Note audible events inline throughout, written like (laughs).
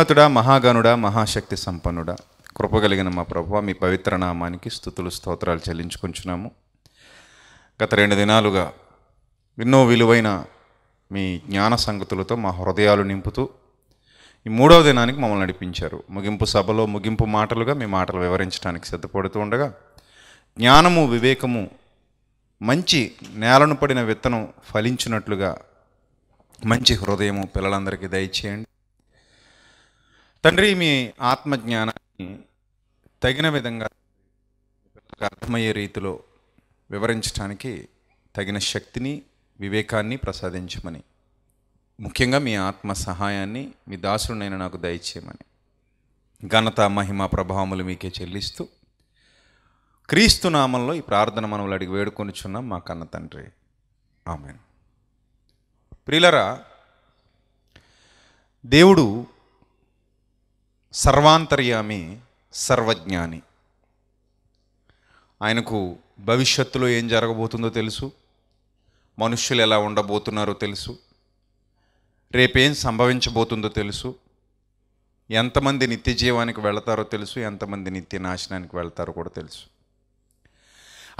మహోన్నతుడా మహాగనుడా మహాశక్తి సంపన్నుడా కృపగలిగిన మా ప్రభు మీ పవిత్ర నామానికి స్థుతులు స్తోత్రాలు చెల్లించుకుంటున్నాము గత రెండు దినాలుగా ఎన్నో విలువైన మీ జ్ఞాన సంగతులతో మా హృదయాలు నింపుతూ ఈ మూడవ దినానికి మమ్మల్ని నడిపించారు ముగింపు సభలో ముగింపు మాటలుగా మీ మాటలు వివరించడానికి సిద్ధపడుతూ ఉండగా జ్ఞానము వివేకము మంచి నేలను పడిన విత్తనం ఫలించినట్లుగా మంచి హృదయము పిల్లలందరికీ దయచేయండి తండ్రి మీ ఆత్మజ్ఞానాన్ని తగిన విధంగా అర్థమయ్యే రీతిలో వివరించడానికి తగిన శక్తిని వివేకాన్ని ప్రసాదించమని ముఖ్యంగా మీ ఆత్మ సహాయాన్ని మీ దాసుడినైనా నాకు దయచేయమని ఘనత మహిమ ప్రభావములు మీకే చెల్లిస్తూ క్రీస్తు నామంలో ఈ ప్రార్థన మనములు అడిగి వేడుకొనిచున్నాం మా కన్న తండ్రి ఆమె ప్రిలరా దేవుడు సర్వాంతర్యామి సర్వజ్ఞాని ఆయనకు భవిష్యత్తులో ఏం జరగబోతుందో తెలుసు మనుష్యులు ఎలా ఉండబోతున్నారో తెలుసు రేపేం సంభవించబోతుందో తెలుసు ఎంతమంది నిత్య జీవానికి వెళతారో తెలుసు ఎంతమంది నిత్య నాశనానికి వెళతారో కూడా తెలుసు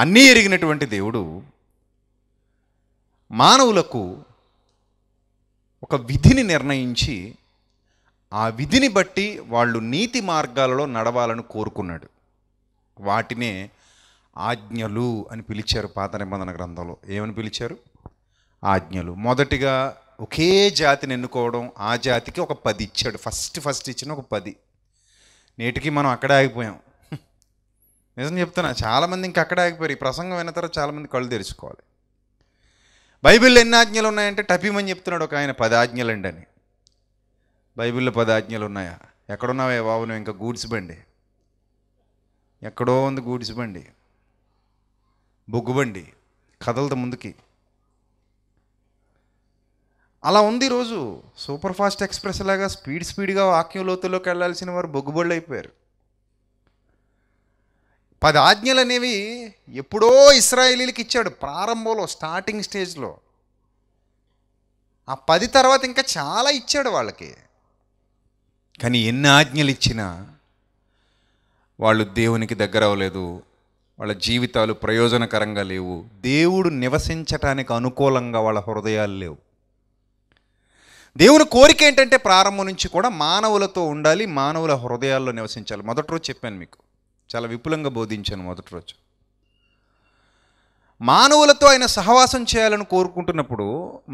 అన్నీ ఎరిగినటువంటి దేవుడు మానవులకు ఒక విధిని నిర్ణయించి ఆ విధిని బట్టి వాళ్ళు నీతి మార్గాలలో నడవాలని కోరుకున్నాడు వాటినే ఆజ్ఞలు అని పిలిచారు పాత నిబంధన గ్రంథంలో ఏమని పిలిచారు ఆజ్ఞలు మొదటిగా ఒకే జాతిని ఎన్నుకోవడం ఆ జాతికి ఒక పది ఇచ్చాడు ఫస్ట్ ఫస్ట్ ఇచ్చిన ఒక పది నేటికి మనం అక్కడే ఆగిపోయాం నిజం చెప్తున్నా చాలామంది ఇంక అక్కడే ఆగిపోయారు ఈ ప్రసంగం అయిన తర్వాత చాలామంది కళ్ళు తెరుచుకోవాలి బైబిల్లో ఎన్ని ఆజ్ఞలు ఉన్నాయంటే టపిమని చెప్తున్నాడు ఒక ఆయన పది ఆజ్ఞలు అండి అని బైబిల్లో పది ఆజ్ఞలు ఉన్నాయా ఎక్కడున్నావే బాబు నువ్వు ఇంకా గూడ్స్ బండి ఎక్కడో ఉంది గూడ్స్ బండి బొగ్గుబండి కథలతో ముందుకి అలా ఉంది రోజు సూపర్ ఫాస్ట్ ఎక్స్ప్రెస్ లాగా స్పీడ్ స్పీడ్గా వాక్యం లోతుల్లోకి వెళ్ళాల్సిన వారు బొగ్గుబళ్ళు అయిపోయారు పది ఆజ్ఞలు అనేవి ఎప్పుడో ఇస్రాయేలీలకి ఇచ్చాడు ప్రారంభంలో స్టార్టింగ్ స్టేజ్లో ఆ పది తర్వాత ఇంకా చాలా ఇచ్చాడు వాళ్ళకి కానీ ఎన్ని ఆజ్ఞలు ఇచ్చినా వాళ్ళు దేవునికి దగ్గర అవ్వలేదు వాళ్ళ జీవితాలు ప్రయోజనకరంగా లేవు దేవుడు నివసించటానికి అనుకూలంగా వాళ్ళ హృదయాలు లేవు దేవుని కోరిక ఏంటంటే ప్రారంభం నుంచి కూడా మానవులతో ఉండాలి మానవుల హృదయాల్లో నివసించాలి మొదటి రోజు చెప్పాను మీకు చాలా విపులంగా బోధించాను మొదటి రోజు మానవులతో ఆయన సహవాసం చేయాలని కోరుకుంటున్నప్పుడు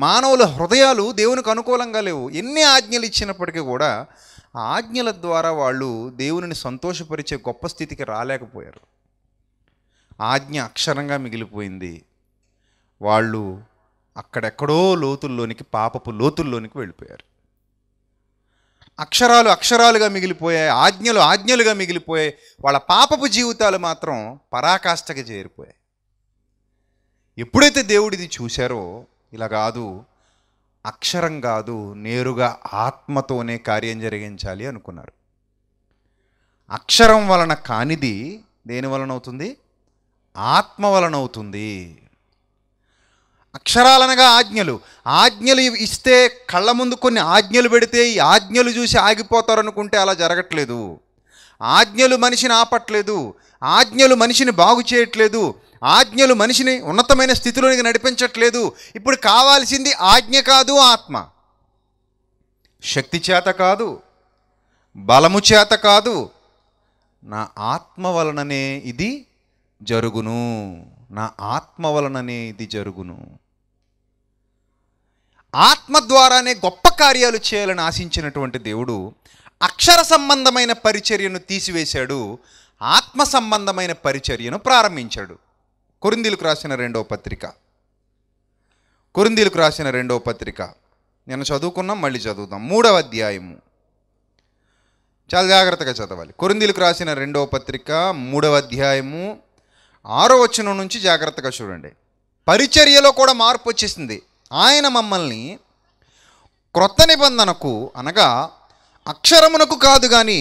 మానవుల హృదయాలు దేవునికి అనుకూలంగా లేవు ఎన్ని ఆజ్ఞలు ఇచ్చినప్పటికీ కూడా ఆజ్ఞల ద్వారా వాళ్ళు దేవుని సంతోషపరిచే గొప్ప స్థితికి రాలేకపోయారు ఆజ్ఞ అక్షరంగా మిగిలిపోయింది వాళ్ళు అక్కడెక్కడో లోతుల్లోనికి పాపపు లోతుల్లోనికి వెళ్ళిపోయారు అక్షరాలు అక్షరాలుగా మిగిలిపోయాయి ఆజ్ఞలు ఆజ్ఞలుగా మిగిలిపోయాయి వాళ్ళ పాపపు జీవితాలు మాత్రం పరాకాష్ఠకి చేరిపోయాయి ఎప్పుడైతే దేవుడిది చూశారో ఇలా కాదు అక్షరం కాదు నేరుగా ఆత్మతోనే కార్యం జరిగించాలి అనుకున్నారు అక్షరం వలన కానిది దేని వలన అవుతుంది ఆత్మ వలన అవుతుంది అక్షరాలనగా ఆజ్ఞలు ఆజ్ఞలు ఇస్తే కళ్ళ ముందు కొన్ని ఆజ్ఞలు పెడితే ఈ ఆజ్ఞలు చూసి ఆగిపోతారు అనుకుంటే అలా జరగట్లేదు ఆజ్ఞలు మనిషిని ఆపట్లేదు ఆజ్ఞలు మనిషిని బాగు చేయట్లేదు ఆజ్ఞలు మనిషిని ఉన్నతమైన స్థితిలోనికి నడిపించట్లేదు ఇప్పుడు కావాల్సింది ఆజ్ఞ కాదు ఆత్మ శక్తి చేత కాదు బలము చేత కాదు నా ఆత్మ వలననే ఇది జరుగును నా ఆత్మ వలననే ఇది జరుగును ఆత్మ ద్వారానే గొప్ప కార్యాలు చేయాలని ఆశించినటువంటి దేవుడు అక్షర సంబంధమైన పరిచర్యను తీసివేశాడు ఆత్మ సంబంధమైన పరిచర్యను ప్రారంభించాడు కొరిందీలకు రాసిన రెండవ పత్రిక కొరిందీలకు రాసిన రెండవ పత్రిక నేను చదువుకున్నాం మళ్ళీ చదువుతాం మూడవ అధ్యాయము చాలా జాగ్రత్తగా చదవాలి కొరిందీలకు రాసిన రెండవ పత్రిక మూడవ అధ్యాయము ఆరో వచనం నుంచి జాగ్రత్తగా చూడండి పరిచర్యలో కూడా మార్పు వచ్చేసింది ఆయన మమ్మల్ని క్రొత్త నిబంధనకు అనగా అక్షరమునకు కాదు కానీ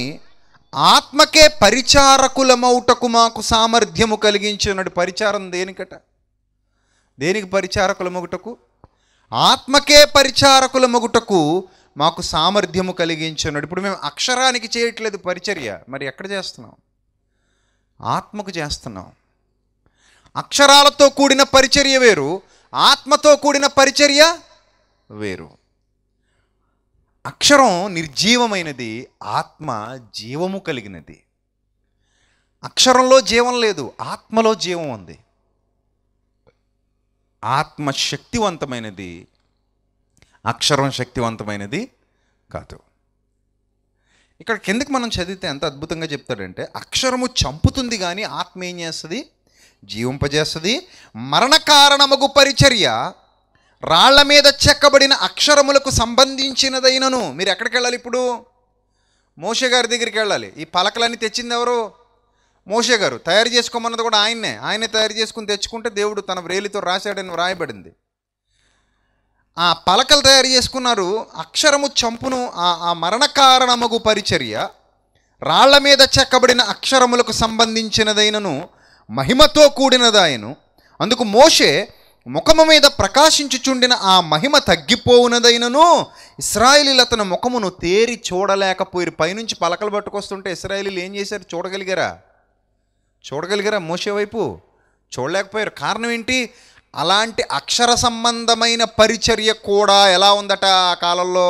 ఆత్మకే పరిచారకులమౌటకు మాకు సామర్థ్యము కలిగించినడు పరిచారం దేనికట దేనికి పరిచారకుల మొగుటకు ఆత్మకే పరిచారకుల మొగుటకు మాకు సామర్థ్యము కలిగించినాడు ఇప్పుడు మేము అక్షరానికి చేయట్లేదు పరిచర్య మరి ఎక్కడ చేస్తున్నాం ఆత్మకు చేస్తున్నాం అక్షరాలతో కూడిన పరిచర్య వేరు ఆత్మతో కూడిన పరిచర్య వేరు అక్షరం నిర్జీవమైనది ఆత్మ జీవము కలిగినది అక్షరంలో జీవం లేదు ఆత్మలో జీవం ఉంది ఆత్మ శక్తివంతమైనది అక్షరం శక్తివంతమైనది కాదు ఇక్కడ కిందకి మనం చదివితే ఎంత అద్భుతంగా చెప్తాడంటే అక్షరము చంపుతుంది కానీ ఆత్మ ఏం చేస్తుంది జీవింపజేస్తుంది మరణ కారణముకు పరిచర్య రాళ్ల మీద చెక్కబడిన అక్షరములకు సంబంధించినదైనను మీరు ఎక్కడికి వెళ్ళాలి ఇప్పుడు మోషే గారి దగ్గరికి వెళ్ళాలి ఈ పలకలన్నీ తెచ్చింది ఎవరు మోషే గారు తయారు చేసుకోమన్నది కూడా ఆయన్నే ఆయనే తయారు చేసుకుని తెచ్చుకుంటే దేవుడు తన వ్రేలితో రాశాడని వ్రాయబడింది ఆ పలకలు తయారు చేసుకున్నారు అక్షరము చంపును ఆ మరణ మరణకారణముగు పరిచర్య రాళ్ల మీద చెక్కబడిన అక్షరములకు సంబంధించినదైనను మహిమతో కూడినదాయను అందుకు మోషే ముఖము మీద ప్రకాశించుచుండిన ఆ మహిమ తగ్గిపోవునదైనను ఇస్రాయలీలు అతని ముఖమును తేరి చూడలేకపోయి పైనుంచి పలకలు పట్టుకొస్తుంటే ఇస్రాయలీలు ఏం చేశారు చూడగలిగారా చూడగలిగారా మోసే వైపు చూడలేకపోయారు కారణం ఏంటి అలాంటి అక్షర సంబంధమైన పరిచర్య కూడా ఎలా ఉందట ఆ కాలంలో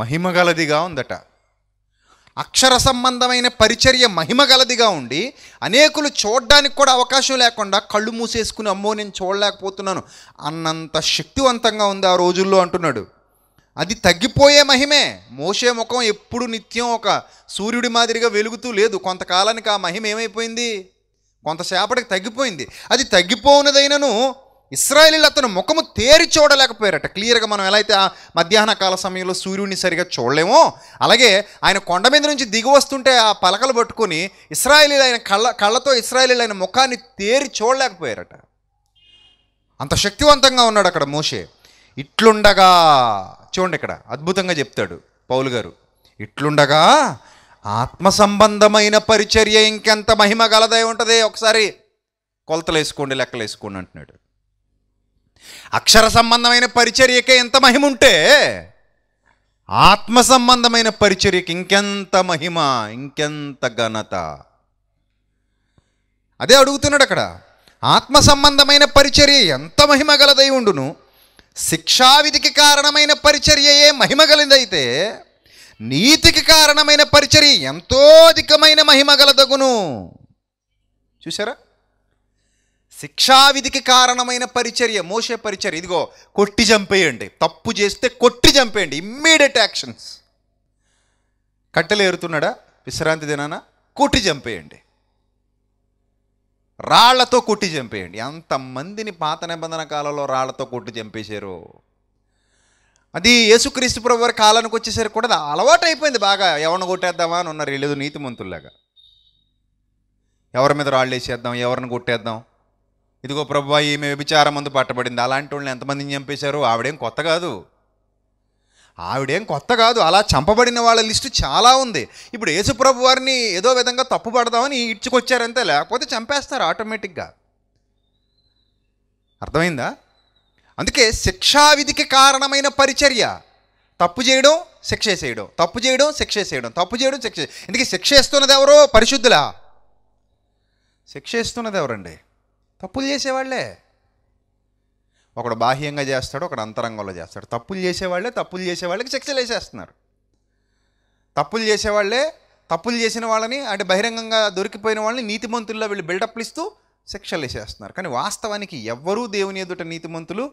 మహిమగలదిగా ఉందట అక్షర సంబంధమైన పరిచర్య మహిమగలదిగా ఉండి అనేకులు చూడడానికి కూడా అవకాశం లేకుండా కళ్ళు మూసేసుకుని అమ్మో నేను చూడలేకపోతున్నాను అన్నంత శక్తివంతంగా ఉంది ఆ రోజుల్లో అంటున్నాడు అది తగ్గిపోయే మహిమే మోసే ముఖం ఎప్పుడు నిత్యం ఒక సూర్యుడి మాదిరిగా వెలుగుతూ లేదు కొంతకాలానికి ఆ మహిమ ఏమైపోయింది కొంతసేపటికి తగ్గిపోయింది అది తగ్గిపోనదైనను ఇస్రాయలీలు అతను ముఖము తేరి చూడలేకపోయారట క్లియర్గా మనం ఎలా అయితే ఆ మధ్యాహ్న కాల సమయంలో సూర్యుడిని సరిగా చూడలేమో అలాగే ఆయన కొండ మీద నుంచి దిగి వస్తుంటే ఆ పలకలు పట్టుకొని ఇస్రాయలీలు ఆయన కళ్ళ కళ్ళతో ఇస్రాయలీలు ఆయన ముఖాన్ని తేరి చూడలేకపోయారట అంత శక్తివంతంగా ఉన్నాడు అక్కడ మోషే ఇట్లుండగా చూడండి ఇక్కడ అద్భుతంగా చెప్తాడు పౌలు గారు ఇట్లుండగా ఆత్మ సంబంధమైన పరిచర్య ఇంకెంత మహిమ గలదై ఉంటుంది ఒకసారి కొలతలు వేసుకోండి లెక్కలు వేసుకోండి అంటున్నాడు అక్షర సంబంధమైన పరిచర్యకే ఎంత మహిమ ఉంటే ఆత్మ సంబంధమైన పరిచర్యకి ఇంకెంత మహిమ ఇంకెంత ఘనత అదే అడుగుతున్నాడు అక్కడ ఆత్మ సంబంధమైన పరిచర్య ఎంత మహిమ గలదై ఉండును శిక్షావిధికి కారణమైన పరిచర్యయే మహిమ గలిందైతే నీతికి కారణమైన పరిచర్య ఎంతో అధికమైన మహిమ గలదగును చూసారా శిక్షావిధికి కారణమైన పరిచర్య మోసే పరిచర్య ఇదిగో కొట్టి చంపేయండి తప్పు చేస్తే కొట్టి చంపేయండి ఇమ్మీడియట్ యాక్షన్స్ కట్టెలు ఏరుతున్నాడా విశ్రాంతి దినాన కొట్టి చంపేయండి రాళ్లతో కొట్టి చంపేయండి ఎంతమందిని పాత నిబంధన కాలంలో రాళ్లతో కొట్టి చంపేశారు అది యేసుక్రీస్తు ప్రభు వారి కాలానికి వచ్చేసరికి కూడా అలవాటు అయిపోయింది బాగా ఎవరిని కొట్టేద్దామా అని ఉన్నారు వీళ్ళు నీతిమంతుల్లాగా ఎవరి మీద రాళ్ళు వేసేద్దాం ఎవరిని కొట్టేద్దాం ఇదిగో ప్రభు ఈమె వ్యభిచారం అందు పట్టబడింది అలాంటి వాళ్ళని ఎంతమందిని చంపేశారు ఆవిడేం కొత్త కాదు ఆవిడేం కొత్త కాదు అలా చంపబడిన వాళ్ళ లిస్టు చాలా ఉంది ఇప్పుడు యేసుప్రభు వారిని ఏదో విధంగా తప్పు పడదామని ఇడ్చుకొచ్చారంతే లేకపోతే చంపేస్తారు ఆటోమేటిక్గా అర్థమైందా అందుకే శిక్షావిధికి కారణమైన పరిచర్య తప్పు చేయడం శిక్ష చేయడం తప్పు చేయడం శిక్ష చేయడం తప్పు చేయడం శిక్ష ఎందుకే శిక్ష వేస్తున్నది ఎవరో పరిశుద్ధులా శిక్ష వేస్తున్నది ఎవరండి తప్పులు చేసేవాళ్లే ఒకడు బాహ్యంగా చేస్తాడు ఒకడు అంతరంగంలో చేస్తాడు తప్పులు చేసేవాళ్ళే తప్పులు చేసేవాళ్ళకి శిక్షలు వేసేస్తున్నారు తప్పులు చేసేవాళ్లే తప్పులు చేసిన వాళ్ళని అంటే బహిరంగంగా దొరికిపోయిన వాళ్ళని నీతిమంతుల్లో వీళ్ళు బిల్డప్లు ఇస్తూ శిక్షలు వేసేస్తున్నారు కానీ వాస్తవానికి ఎవ్వరూ దేవుని ఎదుట నీతిమంతులు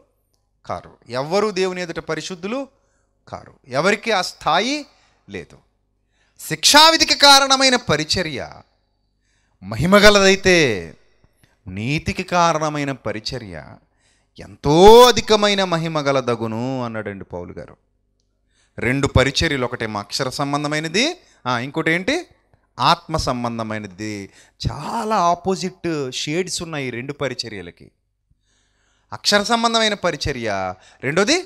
కారు ఎవ్వరూ దేవుని ఎదుట పరిశుద్ధులు కారు ఎవరికి ఆ స్థాయి లేదు శిక్షావిధికి కారణమైన పరిచర్య మహిమగలదైతే నీతికి కారణమైన పరిచర్య ఎంతో అధికమైన మహిమ గలదగును అన్నాడండి పౌలు గారు రెండు పరిచర్యలు ఒకటి అక్షర సంబంధమైనది ఇంకోటి ఏంటి ఆత్మ సంబంధమైనది చాలా ఆపోజిట్ షేడ్స్ ఉన్నాయి రెండు పరిచర్యలకి అక్షర సంబంధమైన పరిచర్య రెండోది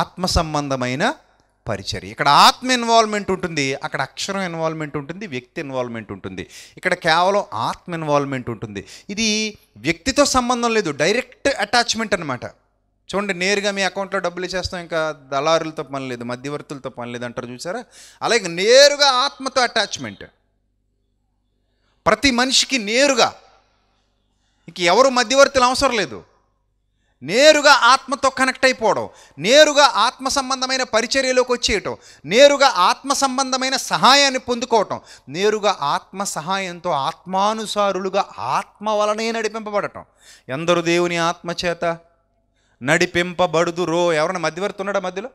ఆత్మ సంబంధమైన పరిచర్య ఇక్కడ ఆత్మ ఇన్వాల్వ్మెంట్ ఉంటుంది అక్కడ అక్షరం ఇన్వాల్వ్మెంట్ ఉంటుంది వ్యక్తి ఇన్వాల్వ్మెంట్ ఉంటుంది ఇక్కడ కేవలం ఆత్మ ఇన్వాల్వ్మెంట్ ఉంటుంది ఇది వ్యక్తితో సంబంధం లేదు డైరెక్ట్ అటాచ్మెంట్ అనమాట చూడండి నేరుగా మీ అకౌంట్లో డబ్బులు ఇచ్చేస్తాం ఇంకా దళారులతో పని లేదు మధ్యవర్తులతో పని లేదు అంటారు చూసారా అలాగే నేరుగా ఆత్మతో అటాచ్మెంట్ ప్రతి మనిషికి నేరుగా ఇంక ఎవరు మధ్యవర్తులు అవసరం లేదు నేరుగా ఆత్మతో కనెక్ట్ అయిపోవడం నేరుగా ఆత్మ సంబంధమైన పరిచర్యలోకి వచ్చేయటం నేరుగా ఆత్మ సంబంధమైన సహాయాన్ని పొందుకోవటం నేరుగా ఆత్మ సహాయంతో ఆత్మానుసారులుగా ఆత్మ వలనే నడిపింపబడటం ఎందరు దేవుని ఆత్మ చేత నడిపింపబడుదురో ఎవరిని మధ్యవర్తి ఉన్నాడా మధ్యలో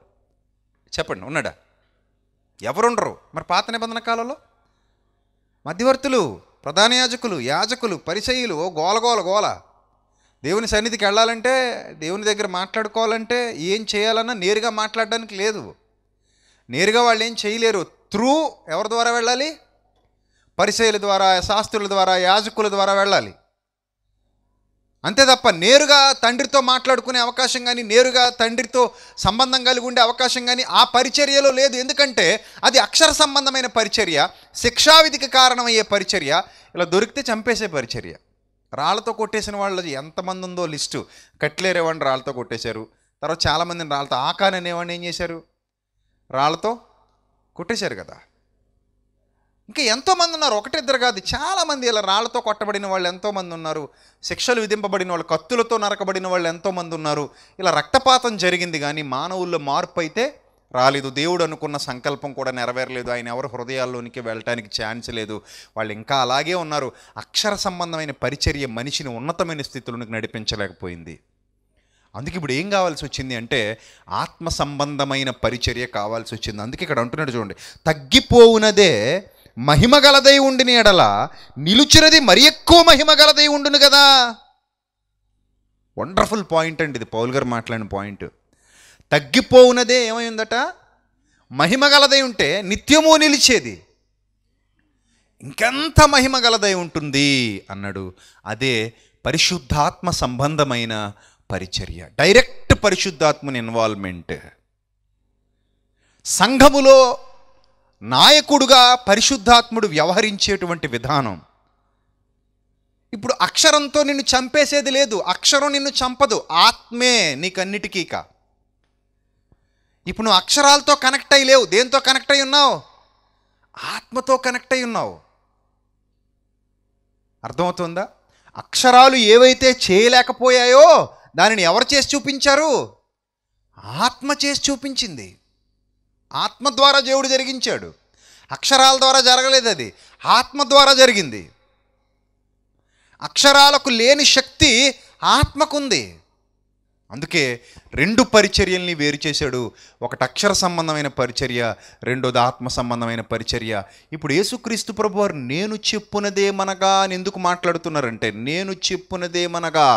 చెప్పండి ఉన్నాడా ఎవరుండరు మరి పాత నిబంధన కాలంలో మధ్యవర్తులు ప్రధాన యాజకులు యాజకులు పరిచయులు ఓ గోల గోల గోల దేవుని సన్నిధికి వెళ్ళాలంటే దేవుని దగ్గర మాట్లాడుకోవాలంటే ఏం చేయాలన్నా నేరుగా మాట్లాడడానికి లేదు నేరుగా వాళ్ళు ఏం చేయలేరు త్రూ ఎవరి ద్వారా వెళ్ళాలి పరిచయల ద్వారా శాస్త్రుల ద్వారా యాజకుల ద్వారా వెళ్ళాలి అంతే తప్ప నేరుగా తండ్రితో మాట్లాడుకునే అవకాశం కానీ నేరుగా తండ్రితో సంబంధం కలిగి ఉండే అవకాశం కానీ ఆ పరిచర్యలో లేదు ఎందుకంటే అది అక్షర సంబంధమైన పరిచర్య శిక్షావిధికి కారణమయ్యే పరిచర్య ఇలా దొరికితే చంపేసే పరిచర్య రాళ్ళతో కొట్టేసిన వాళ్ళు ఎంతమంది ఉందో లిస్టు కట్లేరేవాడిని రాళ్ళతో కొట్టేశారు తర్వాత చాలామందిని రాళ్ళతో ఆకాన్ అనేవాడిని ఏం చేశారు రాళ్ళతో కొట్టేశారు కదా ఇంకా ఎంతోమంది ఉన్నారు ఒకటిద్దరు కాదు చాలామంది ఇలా రాళ్లతో కొట్టబడిన వాళ్ళు ఎంతోమంది ఉన్నారు శిక్షలు విధింపబడిన వాళ్ళు కత్తులతో నరకబడిన వాళ్ళు ఎంతోమంది ఉన్నారు ఇలా రక్తపాతం జరిగింది కానీ మానవుల్లో మార్పు అయితే రాలేదు దేవుడు అనుకున్న సంకల్పం కూడా నెరవేరలేదు ఆయన ఎవరు హృదయాల్లోనికి వెళ్ళటానికి ఛాన్స్ లేదు వాళ్ళు ఇంకా అలాగే ఉన్నారు అక్షర సంబంధమైన పరిచర్య మనిషిని ఉన్నతమైన స్థితిలోనికి నడిపించలేకపోయింది అందుకే ఇప్పుడు ఏం కావాల్సి వచ్చింది అంటే ఆత్మ సంబంధమైన పరిచర్య కావాల్సి వచ్చింది అందుకే ఇక్కడ అంటున్నాడు చూడండి తగ్గిపోవునదే మహిమగలదై ఉండిన ఎడల నిలుచినది మరి ఎక్కువ మహిమగలదై ఉండును కదా వండర్ఫుల్ పాయింట్ అండి ఇది పౌల్ గారు మాట్లాడిన పాయింట్ తగ్గిపోవునదే ఏమైందట మహిమ గలదై ఉంటే నిత్యము నిలిచేది ఇంకెంత మహిమ గలదై ఉంటుంది అన్నాడు అదే పరిశుద్ధాత్మ సంబంధమైన పరిచర్య డైరెక్ట్ పరిశుద్ధాత్మని ఇన్వాల్వ్మెంట్ సంఘములో నాయకుడుగా పరిశుద్ధాత్ముడు వ్యవహరించేటువంటి విధానం ఇప్పుడు అక్షరంతో నిన్ను చంపేసేది లేదు అక్షరం నిన్ను చంపదు ఆత్మే నీకన్నిటికీ కా ఇప్పుడు నువ్వు అక్షరాలతో కనెక్ట్ అయ్యి లేవు దేంతో కనెక్ట్ అయి ఉన్నావు ఆత్మతో కనెక్ట్ అయి ఉన్నావు అర్థమవుతుందా అక్షరాలు ఏవైతే చేయలేకపోయాయో దానిని ఎవరు చేసి చూపించారు ఆత్మ చేసి చూపించింది ఆత్మ ద్వారా దేవుడు జరిగించాడు అక్షరాల ద్వారా జరగలేదు అది ఆత్మ ద్వారా జరిగింది అక్షరాలకు లేని శక్తి ఆత్మకుంది అందుకే రెండు పరిచర్యల్ని వేరు చేశాడు ఒకటి అక్షర సంబంధమైన పరిచర్య రెండోది ఆత్మ సంబంధమైన పరిచర్య ఇప్పుడు యేసుక్రీస్తు ప్రభు వారు నేను చెప్పునదేమనగా అని ఎందుకు మాట్లాడుతున్నారంటే నేను చెప్పునదేమనగా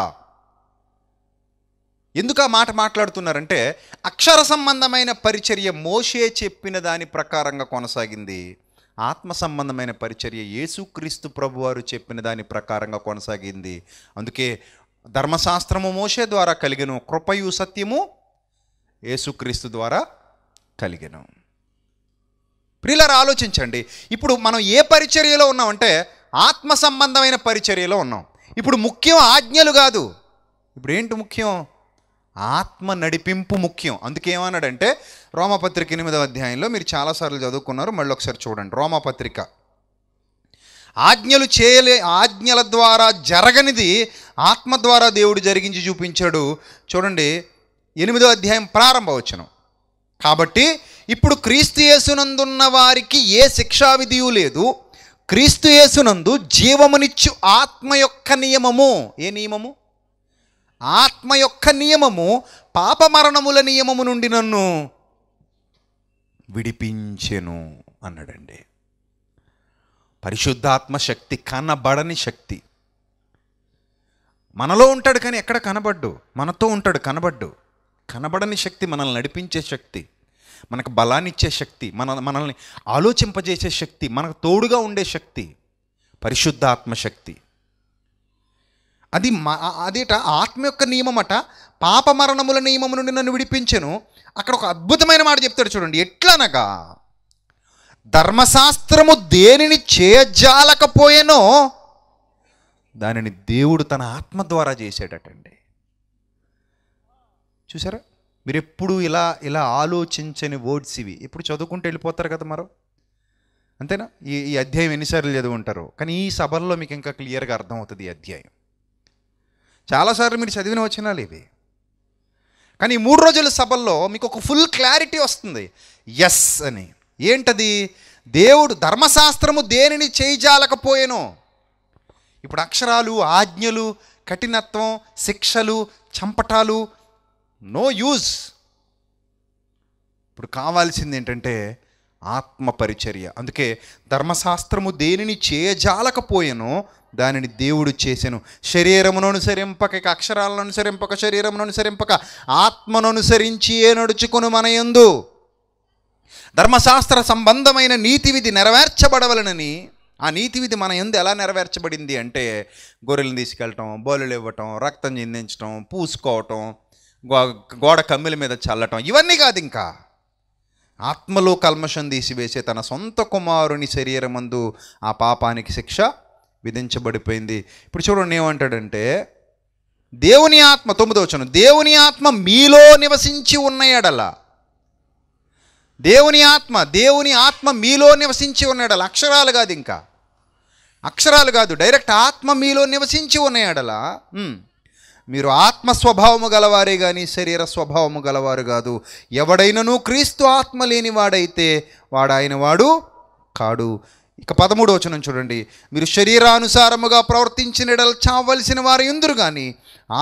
ఎందుకు ఆ మాట మాట్లాడుతున్నారంటే అక్షర సంబంధమైన పరిచర్య మోషే చెప్పిన దాని ప్రకారంగా కొనసాగింది ఆత్మ సంబంధమైన పరిచర్య యేసుక్రీస్తు ప్రభువారు చెప్పిన దాని ప్రకారంగా కొనసాగింది అందుకే ధర్మశాస్త్రము మోసే ద్వారా కలిగను కృపయు సత్యము యేసుక్రీస్తు ద్వారా కలిగను ప్రిలర్ ఆలోచించండి ఇప్పుడు మనం ఏ పరిచర్యలో ఉన్నామంటే ఆత్మ సంబంధమైన పరిచర్యలో ఉన్నాం ఇప్పుడు ముఖ్యం ఆజ్ఞలు కాదు ఇప్పుడు ఏంటి ముఖ్యం ఆత్మ నడిపింపు ముఖ్యం అందుకే ఏమన్నాడంటే రోమపత్రిక ఎనిమిదవ అధ్యాయంలో మీరు చాలాసార్లు చదువుకున్నారు మళ్ళీ ఒకసారి చూడండి రోమపత్రిక ఆజ్ఞలు చేయలే ఆజ్ఞల ద్వారా జరగనిది ఆత్మ ద్వారా దేవుడు జరిగించి చూపించాడు చూడండి ఎనిమిదో అధ్యాయం ప్రారంభవచనం కాబట్టి ఇప్పుడు క్రీస్తు యేసునందున్న వారికి ఏ శిక్షావిధియు లేదు క్రీస్తు యేసునందు జీవమునిచ్చు ఆత్మ యొక్క నియమము ఏ నియమము ఆత్మ యొక్క నియమము పాపమరణముల నియమము నుండి నన్ను విడిపించెను అన్నాడండి పరిశుద్ధాత్మ శక్తి కనబడని శక్తి మనలో ఉంటాడు కానీ ఎక్కడ కనబడ్డు మనతో ఉంటాడు కనబడ్డు కనబడని శక్తి మనల్ని నడిపించే శక్తి మనకు బలాన్నిచ్చే శక్తి మన మనల్ని ఆలోచింపజేసే శక్తి మనకు తోడుగా ఉండే శక్తి పరిశుద్ధాత్మ శక్తి అది అదేట ఆత్మ యొక్క నియమం అట పాప మరణముల నియమము నుండి నన్ను విడిపించెను అక్కడ ఒక అద్భుతమైన మాట చెప్తాడు చూడండి ఎట్లనగా ధర్మశాస్త్రము దేనిని చేయజాలకపోయేనో దానిని దేవుడు తన ఆత్మ ద్వారా చేసేటండి చూసారా మీరు ఎప్పుడు ఇలా ఇలా ఆలోచించని వర్డ్స్ ఇవి ఎప్పుడు చదువుకుంటూ వెళ్ళిపోతారు కదా మరో అంతేనా ఈ ఈ అధ్యాయం ఎన్నిసార్లు చదువుంటారు కానీ ఈ సభల్లో మీకు ఇంకా క్లియర్గా అర్థమవుతుంది ఈ అధ్యాయం చాలాసార్లు మీరు చదివిన వచ్చినాలు ఇవి కానీ ఈ మూడు రోజుల సభల్లో మీకు ఒక ఫుల్ క్లారిటీ వస్తుంది ఎస్ అని ఏంటది దేవుడు ధర్మశాస్త్రము దేనిని చేయిజాలకపోయేను ఇప్పుడు అక్షరాలు ఆజ్ఞలు కఠినత్వం శిక్షలు చంపటాలు నో యూజ్ ఇప్పుడు కావాల్సింది ఏంటంటే ఆత్మ పరిచర్య అందుకే ధర్మశాస్త్రము దేనిని చేయజాలకపోయాను దానిని దేవుడు చేశాను శరీరమును అనుసరింపక ఇక అక్షరాలను అనుసరింపక శరీరమును అనుసరింపక ఆత్మను అనుసరించి ఏ నడుచుకును మన ఎందు ధర్మశాస్త్ర సంబంధమైన నీతి విధి నెరవేర్చబడవలనని ఆ నీతి విధి మన ఎందు ఎలా నెరవేర్చబడింది అంటే గొర్రెలను తీసుకెళ్ళటం బోలులు ఇవ్వటం రక్తం చెందించటం పూసుకోవటం గో గోడ కమ్మిల మీద చల్లటం ఇవన్నీ కాదు ఇంకా ఆత్మలో కల్మషం తీసివేసే తన సొంత కుమారుని శరీరమందు ఆ పాపానికి శిక్ష విధించబడిపోయింది ఇప్పుడు చూడండి ఏమంటాడంటే దేవుని ఆత్మ తొమ్మిదో దేవుని ఆత్మ మీలో నివసించి ఉన్న ఎడలా దేవుని ఆత్మ దేవుని ఆత్మ మీలో నివసించి ఉన్నాడల అక్షరాలు కాదు ఇంకా అక్షరాలు కాదు డైరెక్ట్ ఆత్మ మీలో నివసించి ఉన్నాయడలా మీరు ఆత్మ స్వభావము గలవారే కానీ శరీర స్వభావము గలవారు కాదు ఎవడైనను క్రీస్తు ఆత్మ లేనివాడైతే వాడాయన వాడు కాడు ఇక పదమూడు వచనం చూడండి మీరు శరీరానుసారముగా ఎడలు చావలసిన వారు ఎందురు కానీ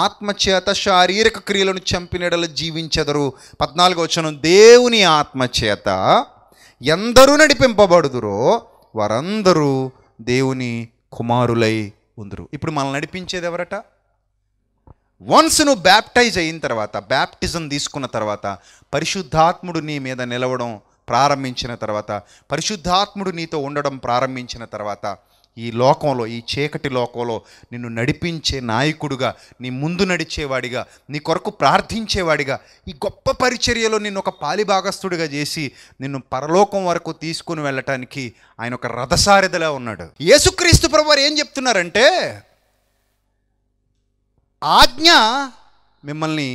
ఆత్మచేత శారీరక క్రియలను ఎడలు జీవించెదరు పద్నాలుగు వచనం దేవుని ఆత్మచేత ఎందరూ నడిపింపబడుదురో వారందరూ దేవుని కుమారులై ఉందరు ఇప్పుడు మనల్ని నడిపించేది ఎవరట వన్స్ నువ్వు బ్యాప్టైజ్ అయిన తర్వాత బ్యాప్టిజం తీసుకున్న తర్వాత పరిశుద్ధాత్ముడు నీ మీద నిలవడం ప్రారంభించిన తర్వాత పరిశుద్ధాత్ముడు నీతో ఉండడం ప్రారంభించిన తర్వాత ఈ లోకంలో ఈ చీకటి లోకంలో నిన్ను నడిపించే నాయకుడుగా నీ ముందు నడిచేవాడిగా నీ కొరకు ప్రార్థించేవాడిగా ఈ గొప్ప పరిచర్యలో నిన్ను ఒక పాలిభాగస్థుడిగా చేసి నిన్ను పరలోకం వరకు తీసుకుని వెళ్ళటానికి ఆయన ఒక రథసారిదలా ఉన్నాడు యేసుక్రీస్తు ప్రభు ఏం చెప్తున్నారంటే ఆజ్ఞ మిమ్మల్ని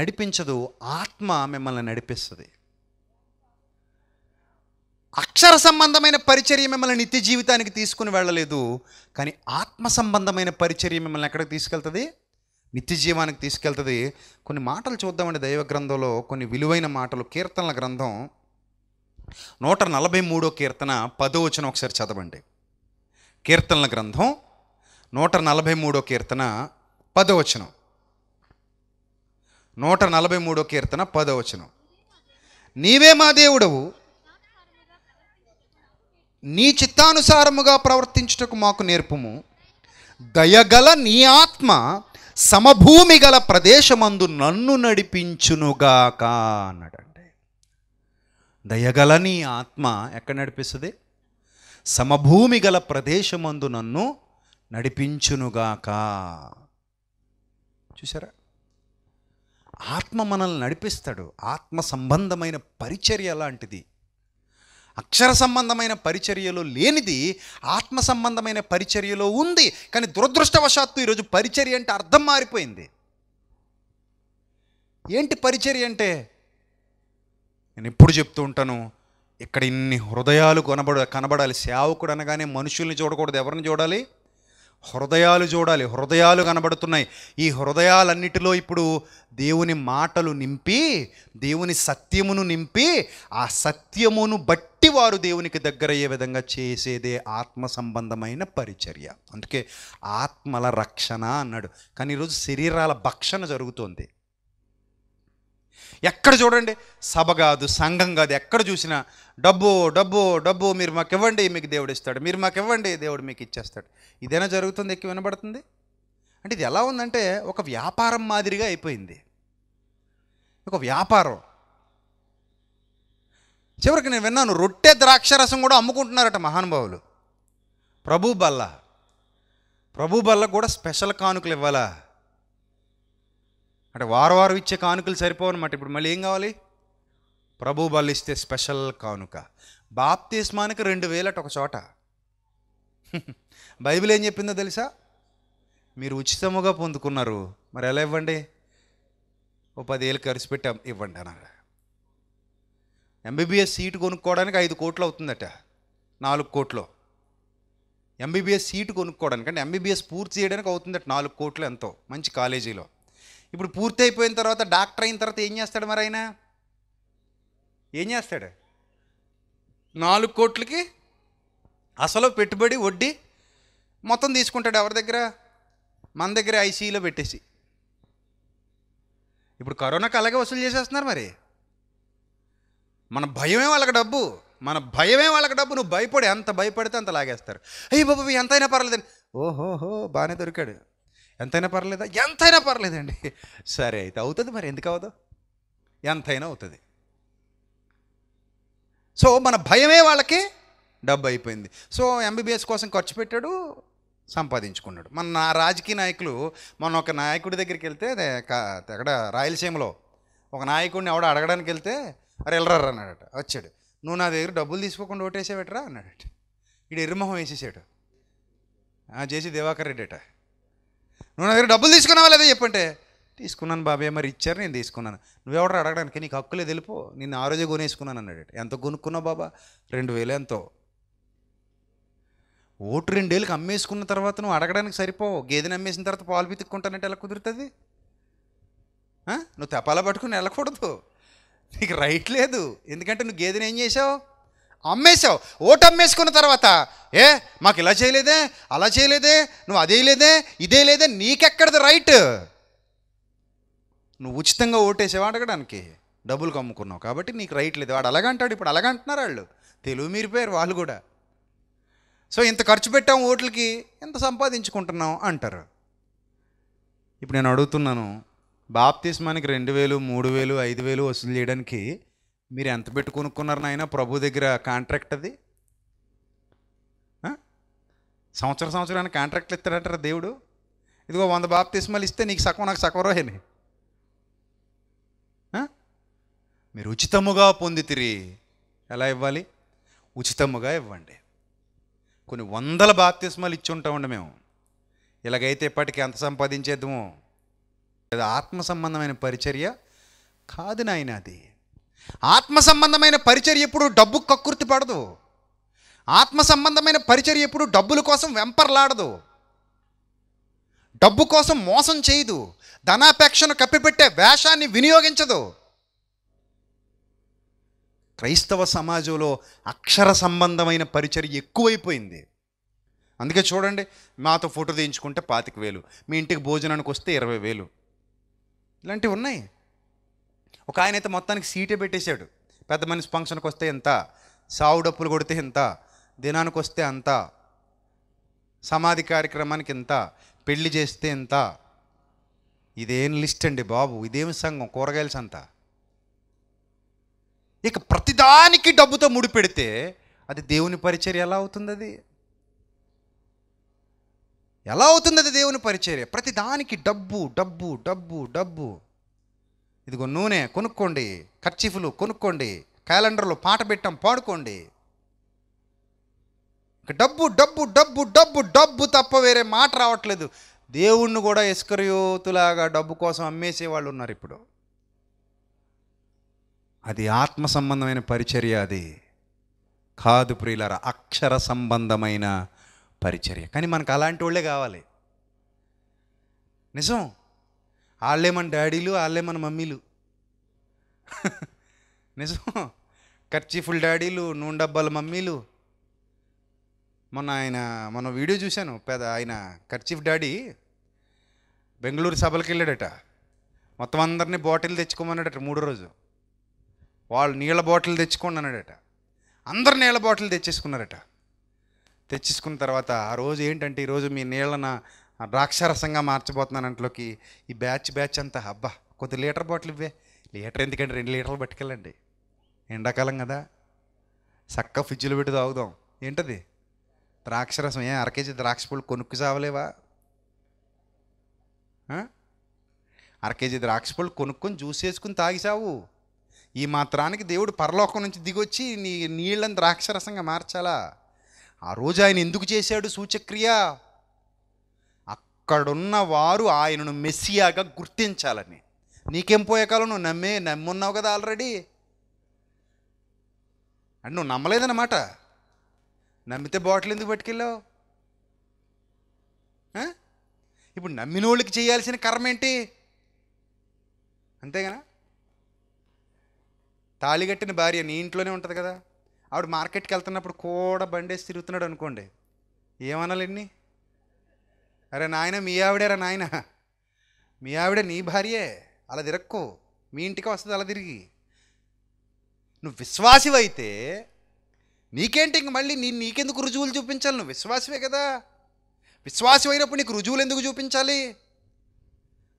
నడిపించదు ఆత్మ మిమ్మల్ని నడిపిస్తుంది అక్షర సంబంధమైన పరిచర్య మిమ్మల్ని నిత్య జీవితానికి తీసుకుని వెళ్ళలేదు కానీ ఆత్మ సంబంధమైన పరిచర్య మిమ్మల్ని ఎక్కడికి తీసుకెళ్తుంది నిత్య జీవానికి తీసుకెళ్తుంది కొన్ని మాటలు చూద్దామండి దైవ గ్రంథంలో కొన్ని విలువైన మాటలు కీర్తనల గ్రంథం నూట నలభై మూడో కీర్తన పదో వచ్చిన ఒకసారి చదవండి కీర్తనల గ్రంథం నూట నలభై మూడో కీర్తన పదవచనం నూట నలభై మూడో కీర్తన పదవచనం నీవే మా దేవుడవు నీ చిత్తానుసారముగా ప్రవర్తించుటకు మాకు నేర్పుము దయగల నీ ఆత్మ సమభూమి గల ప్రదేశమందు నన్ను నడిపించునుగాక అన్నాడండి దయగల నీ ఆత్మ ఎక్కడ నడిపిస్తుంది సమభూమి గల ప్రదేశమందు నన్ను నడిపించునుగాక చూసారా ఆత్మ మనల్ని నడిపిస్తాడు ఆత్మ సంబంధమైన పరిచర్య లాంటిది అక్షర సంబంధమైన పరిచర్యలో లేనిది ఆత్మ సంబంధమైన పరిచర్యలో ఉంది కానీ దురదృష్టవశాత్తు ఈరోజు పరిచర్య అంటే అర్థం మారిపోయింది ఏంటి పరిచర్య అంటే నేను ఎప్పుడు చెప్తూ ఉంటాను ఇక్కడ ఇన్ని హృదయాలు కనబడ కనబడాలి సేవకుడు అనగానే మనుషుల్ని చూడకూడదు ఎవరిని చూడాలి హృదయాలు చూడాలి హృదయాలు కనబడుతున్నాయి ఈ హృదయాలన్నిటిలో ఇప్పుడు దేవుని మాటలు నింపి దేవుని సత్యమును నింపి ఆ సత్యమును బట్టి వారు దేవునికి దగ్గరయ్యే విధంగా చేసేదే ఆత్మ సంబంధమైన పరిచర్య అందుకే ఆత్మల రక్షణ అన్నాడు కానీ ఈరోజు శరీరాల భక్షణ జరుగుతోంది ఎక్కడ చూడండి సభ కాదు సంఘం కాదు ఎక్కడ చూసినా డబ్బు డబ్బు డబ్బు మీరు మాకు ఇవ్వండి మీకు దేవుడు ఇస్తాడు మీరు మాకు ఇవ్వండి దేవుడు మీకు ఇచ్చేస్తాడు ఇదేనా జరుగుతుంది ఎక్కి వినబడుతుంది అంటే ఇది ఎలా ఉందంటే ఒక వ్యాపారం మాదిరిగా అయిపోయింది ఒక వ్యాపారం చివరికి నేను విన్నాను రొట్టె ద్రాక్షరసం కూడా అమ్ముకుంటున్నారట మహానుభావులు ప్రభు బల్ల ప్రభు బల్ల కూడా స్పెషల్ కానుకలు ఇవ్వాలా అంటే వారం వారం ఇచ్చే కానుకలు సరిపోవన్నమాట ఇప్పుడు మళ్ళీ ఏం కావాలి ప్రభు బల్ల ఇస్తే స్పెషల్ కానుక బాప్తిస్మానికి రెండు వేలట ఒక చోట బైబిల్ ఏం చెప్పిందో తెలుసా మీరు ఉచితముగా పొందుకున్నారు మరి ఎలా ఇవ్వండి ఓ పదివేలు ఖర్చు పెట్టాం ఇవ్వండి అన్నారు ఎంబీబీఎస్ సీటు కొనుక్కోవడానికి ఐదు కోట్లు అవుతుందట నాలుగు కోట్లు ఎంబీబీఎస్ సీటు కొనుక్కోవడానికి అంటే ఎంబీబీఎస్ పూర్తి చేయడానికి అవుతుందట నాలుగు కోట్లు ఎంతో మంచి కాలేజీలో ఇప్పుడు పూర్తి అయిపోయిన తర్వాత డాక్టర్ అయిన తర్వాత ఏం చేస్తాడు మరి ఆయన ఏం చేస్తాడు నాలుగు కోట్లకి అసలు పెట్టుబడి వడ్డీ మొత్తం తీసుకుంటాడు ఎవరి దగ్గర మన దగ్గర ఐసీఈలో పెట్టేసి ఇప్పుడు కరోనాకు అలాగే వసూలు చేసేస్తున్నారు మరి మన భయమే వాళ్ళకి డబ్బు మన భయమే వాళ్ళకి డబ్బు నువ్వు భయపడి ఎంత భయపడితే అంత లాగేస్తారు అయ్యి బాబు ఎంతైనా పర్లేదండి ఓహోహో బాగానే దొరికాడు ఎంతైనా పర్లేదా ఎంతైనా పర్లేదండి సరే అయితే అవుతుంది మరి ఎందుకు అవదు ఎంతైనా అవుతుంది సో మన భయమే వాళ్ళకి డబ్బు అయిపోయింది సో ఎంబీబీఎస్ కోసం ఖర్చు పెట్టాడు సంపాదించుకున్నాడు మన నా రాజకీయ నాయకులు మన ఒక నాయకుడి దగ్గరికి వెళ్తే అక్కడ రాయలసీమలో ఒక నాయకుడిని ఎవడ అడగడానికి వెళ్తే అరే వెళ్ళరా అన్నాడట వచ్చాడు నువ్వు నా దగ్గర డబ్బులు తీసుకోకుండా ఓటేసేవెట్రా అన్నాడట ఇడు ఎర్రమొహం వేసేసాడు జేసీ దేవాకర్ రెడ్డి అట నువ్వు నా దగ్గర డబ్బులు తీసుకున్నావా లేదా చెప్పంటే తీసుకున్నాను బాబాయ్ మరి ఇచ్చారు నేను తీసుకున్నాను నువ్వెవడ అడగడానికి నీకు హక్కులే తెలుపు నేను ఆ రోజే కొనేసుకున్నాను అన్నాడు ఎంత కొనుక్కున్నావు బాబా రెండు వేలు ఎంతో ఓటు రెండేళ్ళకి అమ్మేసుకున్న తర్వాత నువ్వు అడగడానికి సరిపోవు గేదెని అమ్మేసిన తర్వాత పాలు పితుక్కుంటానంటే ఎలా కుదురుతుంది నువ్వు తెపాలా పట్టుకుని వెళ్ళకూడదు నీకు రైట్ లేదు ఎందుకంటే నువ్వు గేదెని ఏం చేసావు అమ్మేసావు ఓటు అమ్మేసుకున్న తర్వాత ఏ మాకు ఇలా చేయలేదే అలా చేయలేదే నువ్వు అదే లేదే ఇదే లేదే నీకెక్కడది రైట్ నువ్వు ఉచితంగా ఓటేసావా అడగడానికి డబ్బులు అమ్ముకున్నావు కాబట్టి నీకు రైట్ లేదు వాడు అంటాడు ఇప్పుడు అలాగ అంటున్నారు వాళ్ళు తెలుగు మీరిపోయారు వాళ్ళు కూడా సో ఇంత ఖర్చు పెట్టాం ఓట్లకి ఇంత సంపాదించుకుంటున్నాం అంటారు ఇప్పుడు నేను అడుగుతున్నాను మనకి రెండు వేలు మూడు వేలు ఐదు వేలు వసూలు చేయడానికి మీరు ఎంత పెట్టు కొనుక్కున్నారు నాయన ప్రభు దగ్గర కాంట్రాక్ట్ అది సంవత్సరం సంవత్సరానికి కాంట్రాక్ట్లు ఇస్తాడంటారా దేవుడు ఇదిగో వంద బాప్తిస్మాలు ఇస్తే నీకు సగం నాకు సగం రోహిణి మీరు ఉచితముగా పొందితిరి ఎలా ఇవ్వాలి ఉచితముగా ఇవ్వండి కొన్ని వందల బాప్తిస్మాలు ఇచ్చి ఉంటామండి మేము ఇలాగైతే ఇప్పటికీ ఎంత సంపాదించేద్దాము లేదా ఆత్మ సంబంధమైన పరిచర్య కాదు నాయన అది ఆత్మ సంబంధమైన పరిచర్య ఎప్పుడు డబ్బు కక్కుర్తి పడదు ఆత్మ సంబంధమైన పరిచర్య ఎప్పుడు డబ్బుల కోసం వెంపర్లాడదు డబ్బు కోసం మోసం చేయదు ధనాపేక్షను కప్పిపెట్టే వేషాన్ని వినియోగించదు క్రైస్తవ సమాజంలో అక్షర సంబంధమైన పరిచర్య ఎక్కువైపోయింది అందుకే చూడండి మాతో ఫోటో తీయించుకుంటే పాతిక వేలు మీ ఇంటికి భోజనానికి వస్తే ఇరవై వేలు ఇలాంటివి ఉన్నాయి ఒక ఆయన అయితే మొత్తానికి సీటే పెట్టేశాడు పెద్ద మనిషి ఫంక్షన్కి వస్తే ఎంత సావు డప్పులు కొడితే ఎంత దినానికి వస్తే అంత సమాధి కార్యక్రమానికి ఎంత పెళ్లి చేస్తే ఎంత ఇదేం లిస్ట్ అండి బాబు ఇదేమి సంఘం కూరగాయల సంత ఇక ప్రతిదానికి డబ్బుతో ముడిపెడితే అది దేవుని పరిచర్య ఎలా అవుతుంది అది ఎలా అవుతుంది అది దేవుని పరిచర్య ప్రతి దానికి డబ్బు డబ్బు డబ్బు డబ్బు ఇదిగో నూనె కొనుక్కోండి ఖర్చీఫులు కొనుక్కోండి క్యాలెండర్లు పాట పెట్టం పాడుకోండి డబ్బు డబ్బు డబ్బు డబ్బు డబ్బు తప్ప వేరే మాట రావట్లేదు దేవుణ్ణి కూడా ఇసుకరియోతులాగా డబ్బు కోసం అమ్మేసే వాళ్ళు ఉన్నారు ఇప్పుడు అది ఆత్మ సంబంధమైన పరిచర్య అది కాదు ప్రియులారా అక్షర సంబంధమైన పరిచర్య కానీ మనకు అలాంటి వాళ్ళే కావాలి నిజం వాళ్ళే మన డాడీలు వాళ్ళే మన మమ్మీలు (laughs) నిజం ఫుల్ డాడీలు నూనె డబ్బాల మమ్మీలు మొన్న ఆయన మనం వీడియో చూశాను పెద్ద ఆయన ఖర్చీఫ్ డాడీ బెంగళూరు సభలకు వెళ్ళాడట మొత్తం అందరినీ బాటిల్ తెచ్చుకోమన్నాడట మూడో రోజు వాళ్ళు నీళ్ళ బాటిల్ తెచ్చుకోండి అన్నాడట అందరు నీళ్ళ బాటిల్ తెచ్చేసుకున్నారట తెచ్చుకున్న తర్వాత ఆ రోజు ఏంటంటే ఈరోజు మీ నీళ్ళన ద్రాక్షారసంగా మార్చబోతున్నాను అంట్లోకి ఈ బ్యాచ్ బ్యాచ్ అంతా అబ్బా కొద్ది లీటర్ బాటిల్ ఇవ్వే లీటర్ ఎందుకంటే రెండు లీటర్లు పట్టుకెళ్ళండి ఎండాకాలం కదా చక్క ఫ్రిడ్జ్లో పెట్టి తాగుదాం ఏంటది ద్రాక్షరసం ఏ అరకేజీ ద్రాక్ష పళ్ళు కొనుక్కు చావలేవా అరకేజీ ద్రాక్ష పళ్ళు కొనుక్కొని జ్యూస్ వేసుకుని తాగిసావు ఈ మాత్రానికి దేవుడు పరలోకం నుంచి దిగొచ్చి నీ నీళ్ళని ద్రాక్షరసంగా మార్చాలా ఆ రోజు ఆయన ఎందుకు చేశాడు సూచక్రియ అక్కడున్న వారు ఆయనను మెస్సియాగా గుర్తించాలని నీకేం పోయేకాలం నువ్వు నమ్మే నమ్మున్నావు కదా ఆల్రెడీ అండ్ నువ్వు నమ్మలేదన్నమాట నమ్మితే బాటిల్ ఎందుకు పట్టుకెళ్ళావు ఇప్పుడు నమ్మినోళ్ళకి చేయాల్సిన కర్మ ఏంటి అంతేగానా కట్టిన భార్య నీ ఇంట్లోనే ఉంటుంది కదా ఆవిడ మార్కెట్కి వెళ్తున్నప్పుడు కూడా బండేసి తిరుగుతున్నాడు అనుకోండి ఏమనాలండి అరే నాయన మీ ఆవిడేరా నాయన మీ ఆవిడ నీ భార్యే అలా తిరక్కు మీ ఇంటికి వస్తుంది అలా తిరిగి నువ్వు విశ్వాసివైతే నీకేంటి ఇంక మళ్ళీ నీ నీకెందుకు రుజువులు చూపించాలి నువ్వు విశ్వాసివే కదా విశ్వాసమైనప్పుడు నీకు రుజువులు ఎందుకు చూపించాలి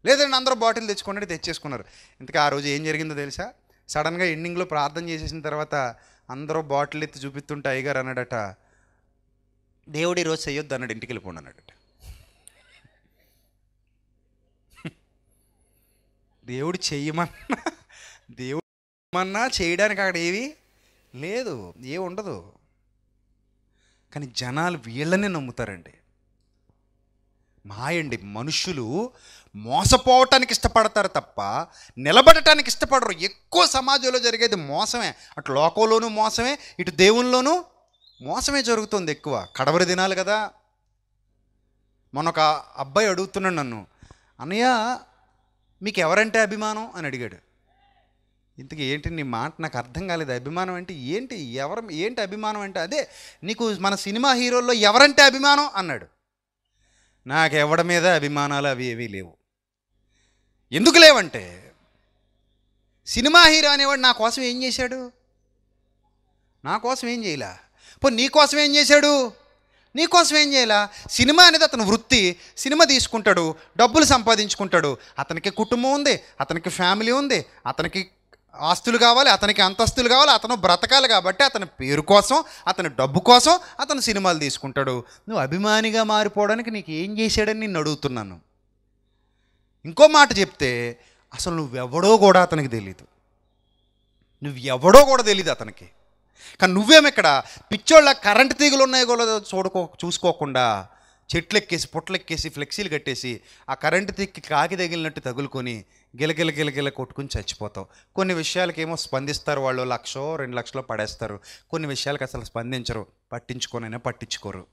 లేదండి అందరూ బాటిల్ తెచ్చుకున్నట్టు తెచ్చేసుకున్నారు ఇంతకు ఆ రోజు ఏం జరిగిందో తెలుసా సడన్గా ఎండింగ్లో ప్రార్థన చేసేసిన తర్వాత అందరూ బాటిల్ ఎత్తి చూపిస్తుంటే అయ్యగారు అన్నాడట దేవుడు ఈరోజు చేయొద్దు అన్నాడు ఇంటికి వెళ్ళిపోండి అన్నాడట దేవుడు చెయ్యమన్నా దేవుడు చెయ్యమన్నా చేయడానికి అక్కడ ఏవి లేదు ఏ ఉండదు కానీ జనాలు వీళ్ళనే నమ్ముతారండి మాయండి మనుషులు మోసపోవటానికి ఇష్టపడతారు తప్ప నిలబడటానికి ఇష్టపడరు ఎక్కువ సమాజంలో జరిగేది మోసమే అటు లోకంలోనూ మోసమే ఇటు దేవుల్లోనూ మోసమే జరుగుతుంది ఎక్కువ కడవరి దినాలు కదా ఒక అబ్బాయి అడుగుతున్నాడు నన్ను అన్నయ్య మీకు ఎవరంటే అభిమానం అని అడిగాడు ఇంతకీ ఏంటి నీ మాట నాకు అర్థం కాలేదు అభిమానం అంటే ఏంటి ఎవరు ఏంటి అభిమానం అంటే అదే నీకు మన సినిమా హీరోల్లో ఎవరంటే అభిమానం అన్నాడు నాకు ఎవడ మీద అభిమానాలు అవి ఏవీ లేవు ఎందుకు లేవంటే సినిమా హీరో అనేవాడు నా కోసం ఏం చేశాడు నా కోసం ఏం చేయలా పో నీ కోసం ఏం చేశాడు నీ కోసం ఏం చేయలా సినిమా అనేది అతను వృత్తి సినిమా తీసుకుంటాడు డబ్బులు సంపాదించుకుంటాడు అతనికి కుటుంబం ఉంది అతనికి ఫ్యామిలీ ఉంది అతనికి ఆస్తులు కావాలి అతనికి అంతస్తులు కావాలి అతను బ్రతకాలి కాబట్టి అతని పేరు కోసం అతని డబ్బు కోసం అతను సినిమాలు తీసుకుంటాడు నువ్వు అభిమానిగా మారిపోవడానికి నీకు ఏం చేశాడని నేను అడుగుతున్నాను ఇంకో మాట చెప్తే అసలు నువ్వెవడో కూడా అతనికి తెలియదు నువ్వెవడో కూడా తెలియదు అతనికి కానీ నువ్వేమిక్కడ పిచ్చోళ్ళ కరెంట్ తీగలు ఉన్నాయి కూడా చూడుకో చూసుకోకుండా చెట్లు ఎక్కేసి పొట్లు ఎక్కేసి ఫ్లెక్సీలు కట్టేసి ఆ కరెంటు తిక్కి కాకి తగిలినట్టు తగులుకొని గిలగిల గిలగిల కొట్టుకుని చచ్చిపోతావు కొన్ని విషయాలకేమో స్పందిస్తారు వాళ్ళు లక్షో రెండు లక్షలో పడేస్తారు కొన్ని విషయాలకు అసలు స్పందించరు పట్టించుకోనైనా పట్టించుకోరు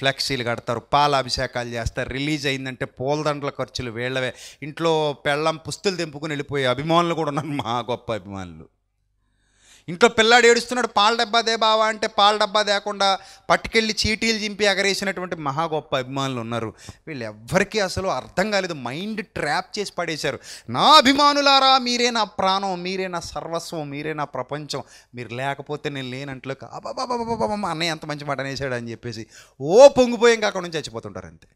ఫ్లెక్సీలు కడతారు పాల అభిషేకాలు చేస్తారు రిలీజ్ అయిందంటే పూలదండల ఖర్చులు వీళ్ళవే ఇంట్లో పెళ్ళం పుస్తులు తెంపుకుని వెళ్ళిపోయే అభిమానులు కూడా ఉన్నారు మా గొప్ప అభిమానులు ఇంట్లో పిల్లాడు ఏడుస్తున్నాడు పాల డబ్బా దే బావా అంటే పాల డబ్బా దేకుండా పట్టుకెళ్ళి చీటీలు చింపి ఎగరేసినటువంటి మహా గొప్ప అభిమానులు ఉన్నారు వీళ్ళు ఎవ్వరికీ అసలు అర్థం కాలేదు మైండ్ ట్రాప్ చేసి పడేశారు నా అభిమానులారా మీరే నా ప్రాణం మీరే నా సర్వస్వం మీరే నా ప్రపంచం మీరు లేకపోతే నేను లేనంట్లో అబ్బాబాబాబాబా అన్నయ్య ఎంత మంచి మాట అనేసాడు అని చెప్పేసి ఓ పొంగిపోయి అక్కడ నుంచి చచ్చిపోతుంటారు అంతే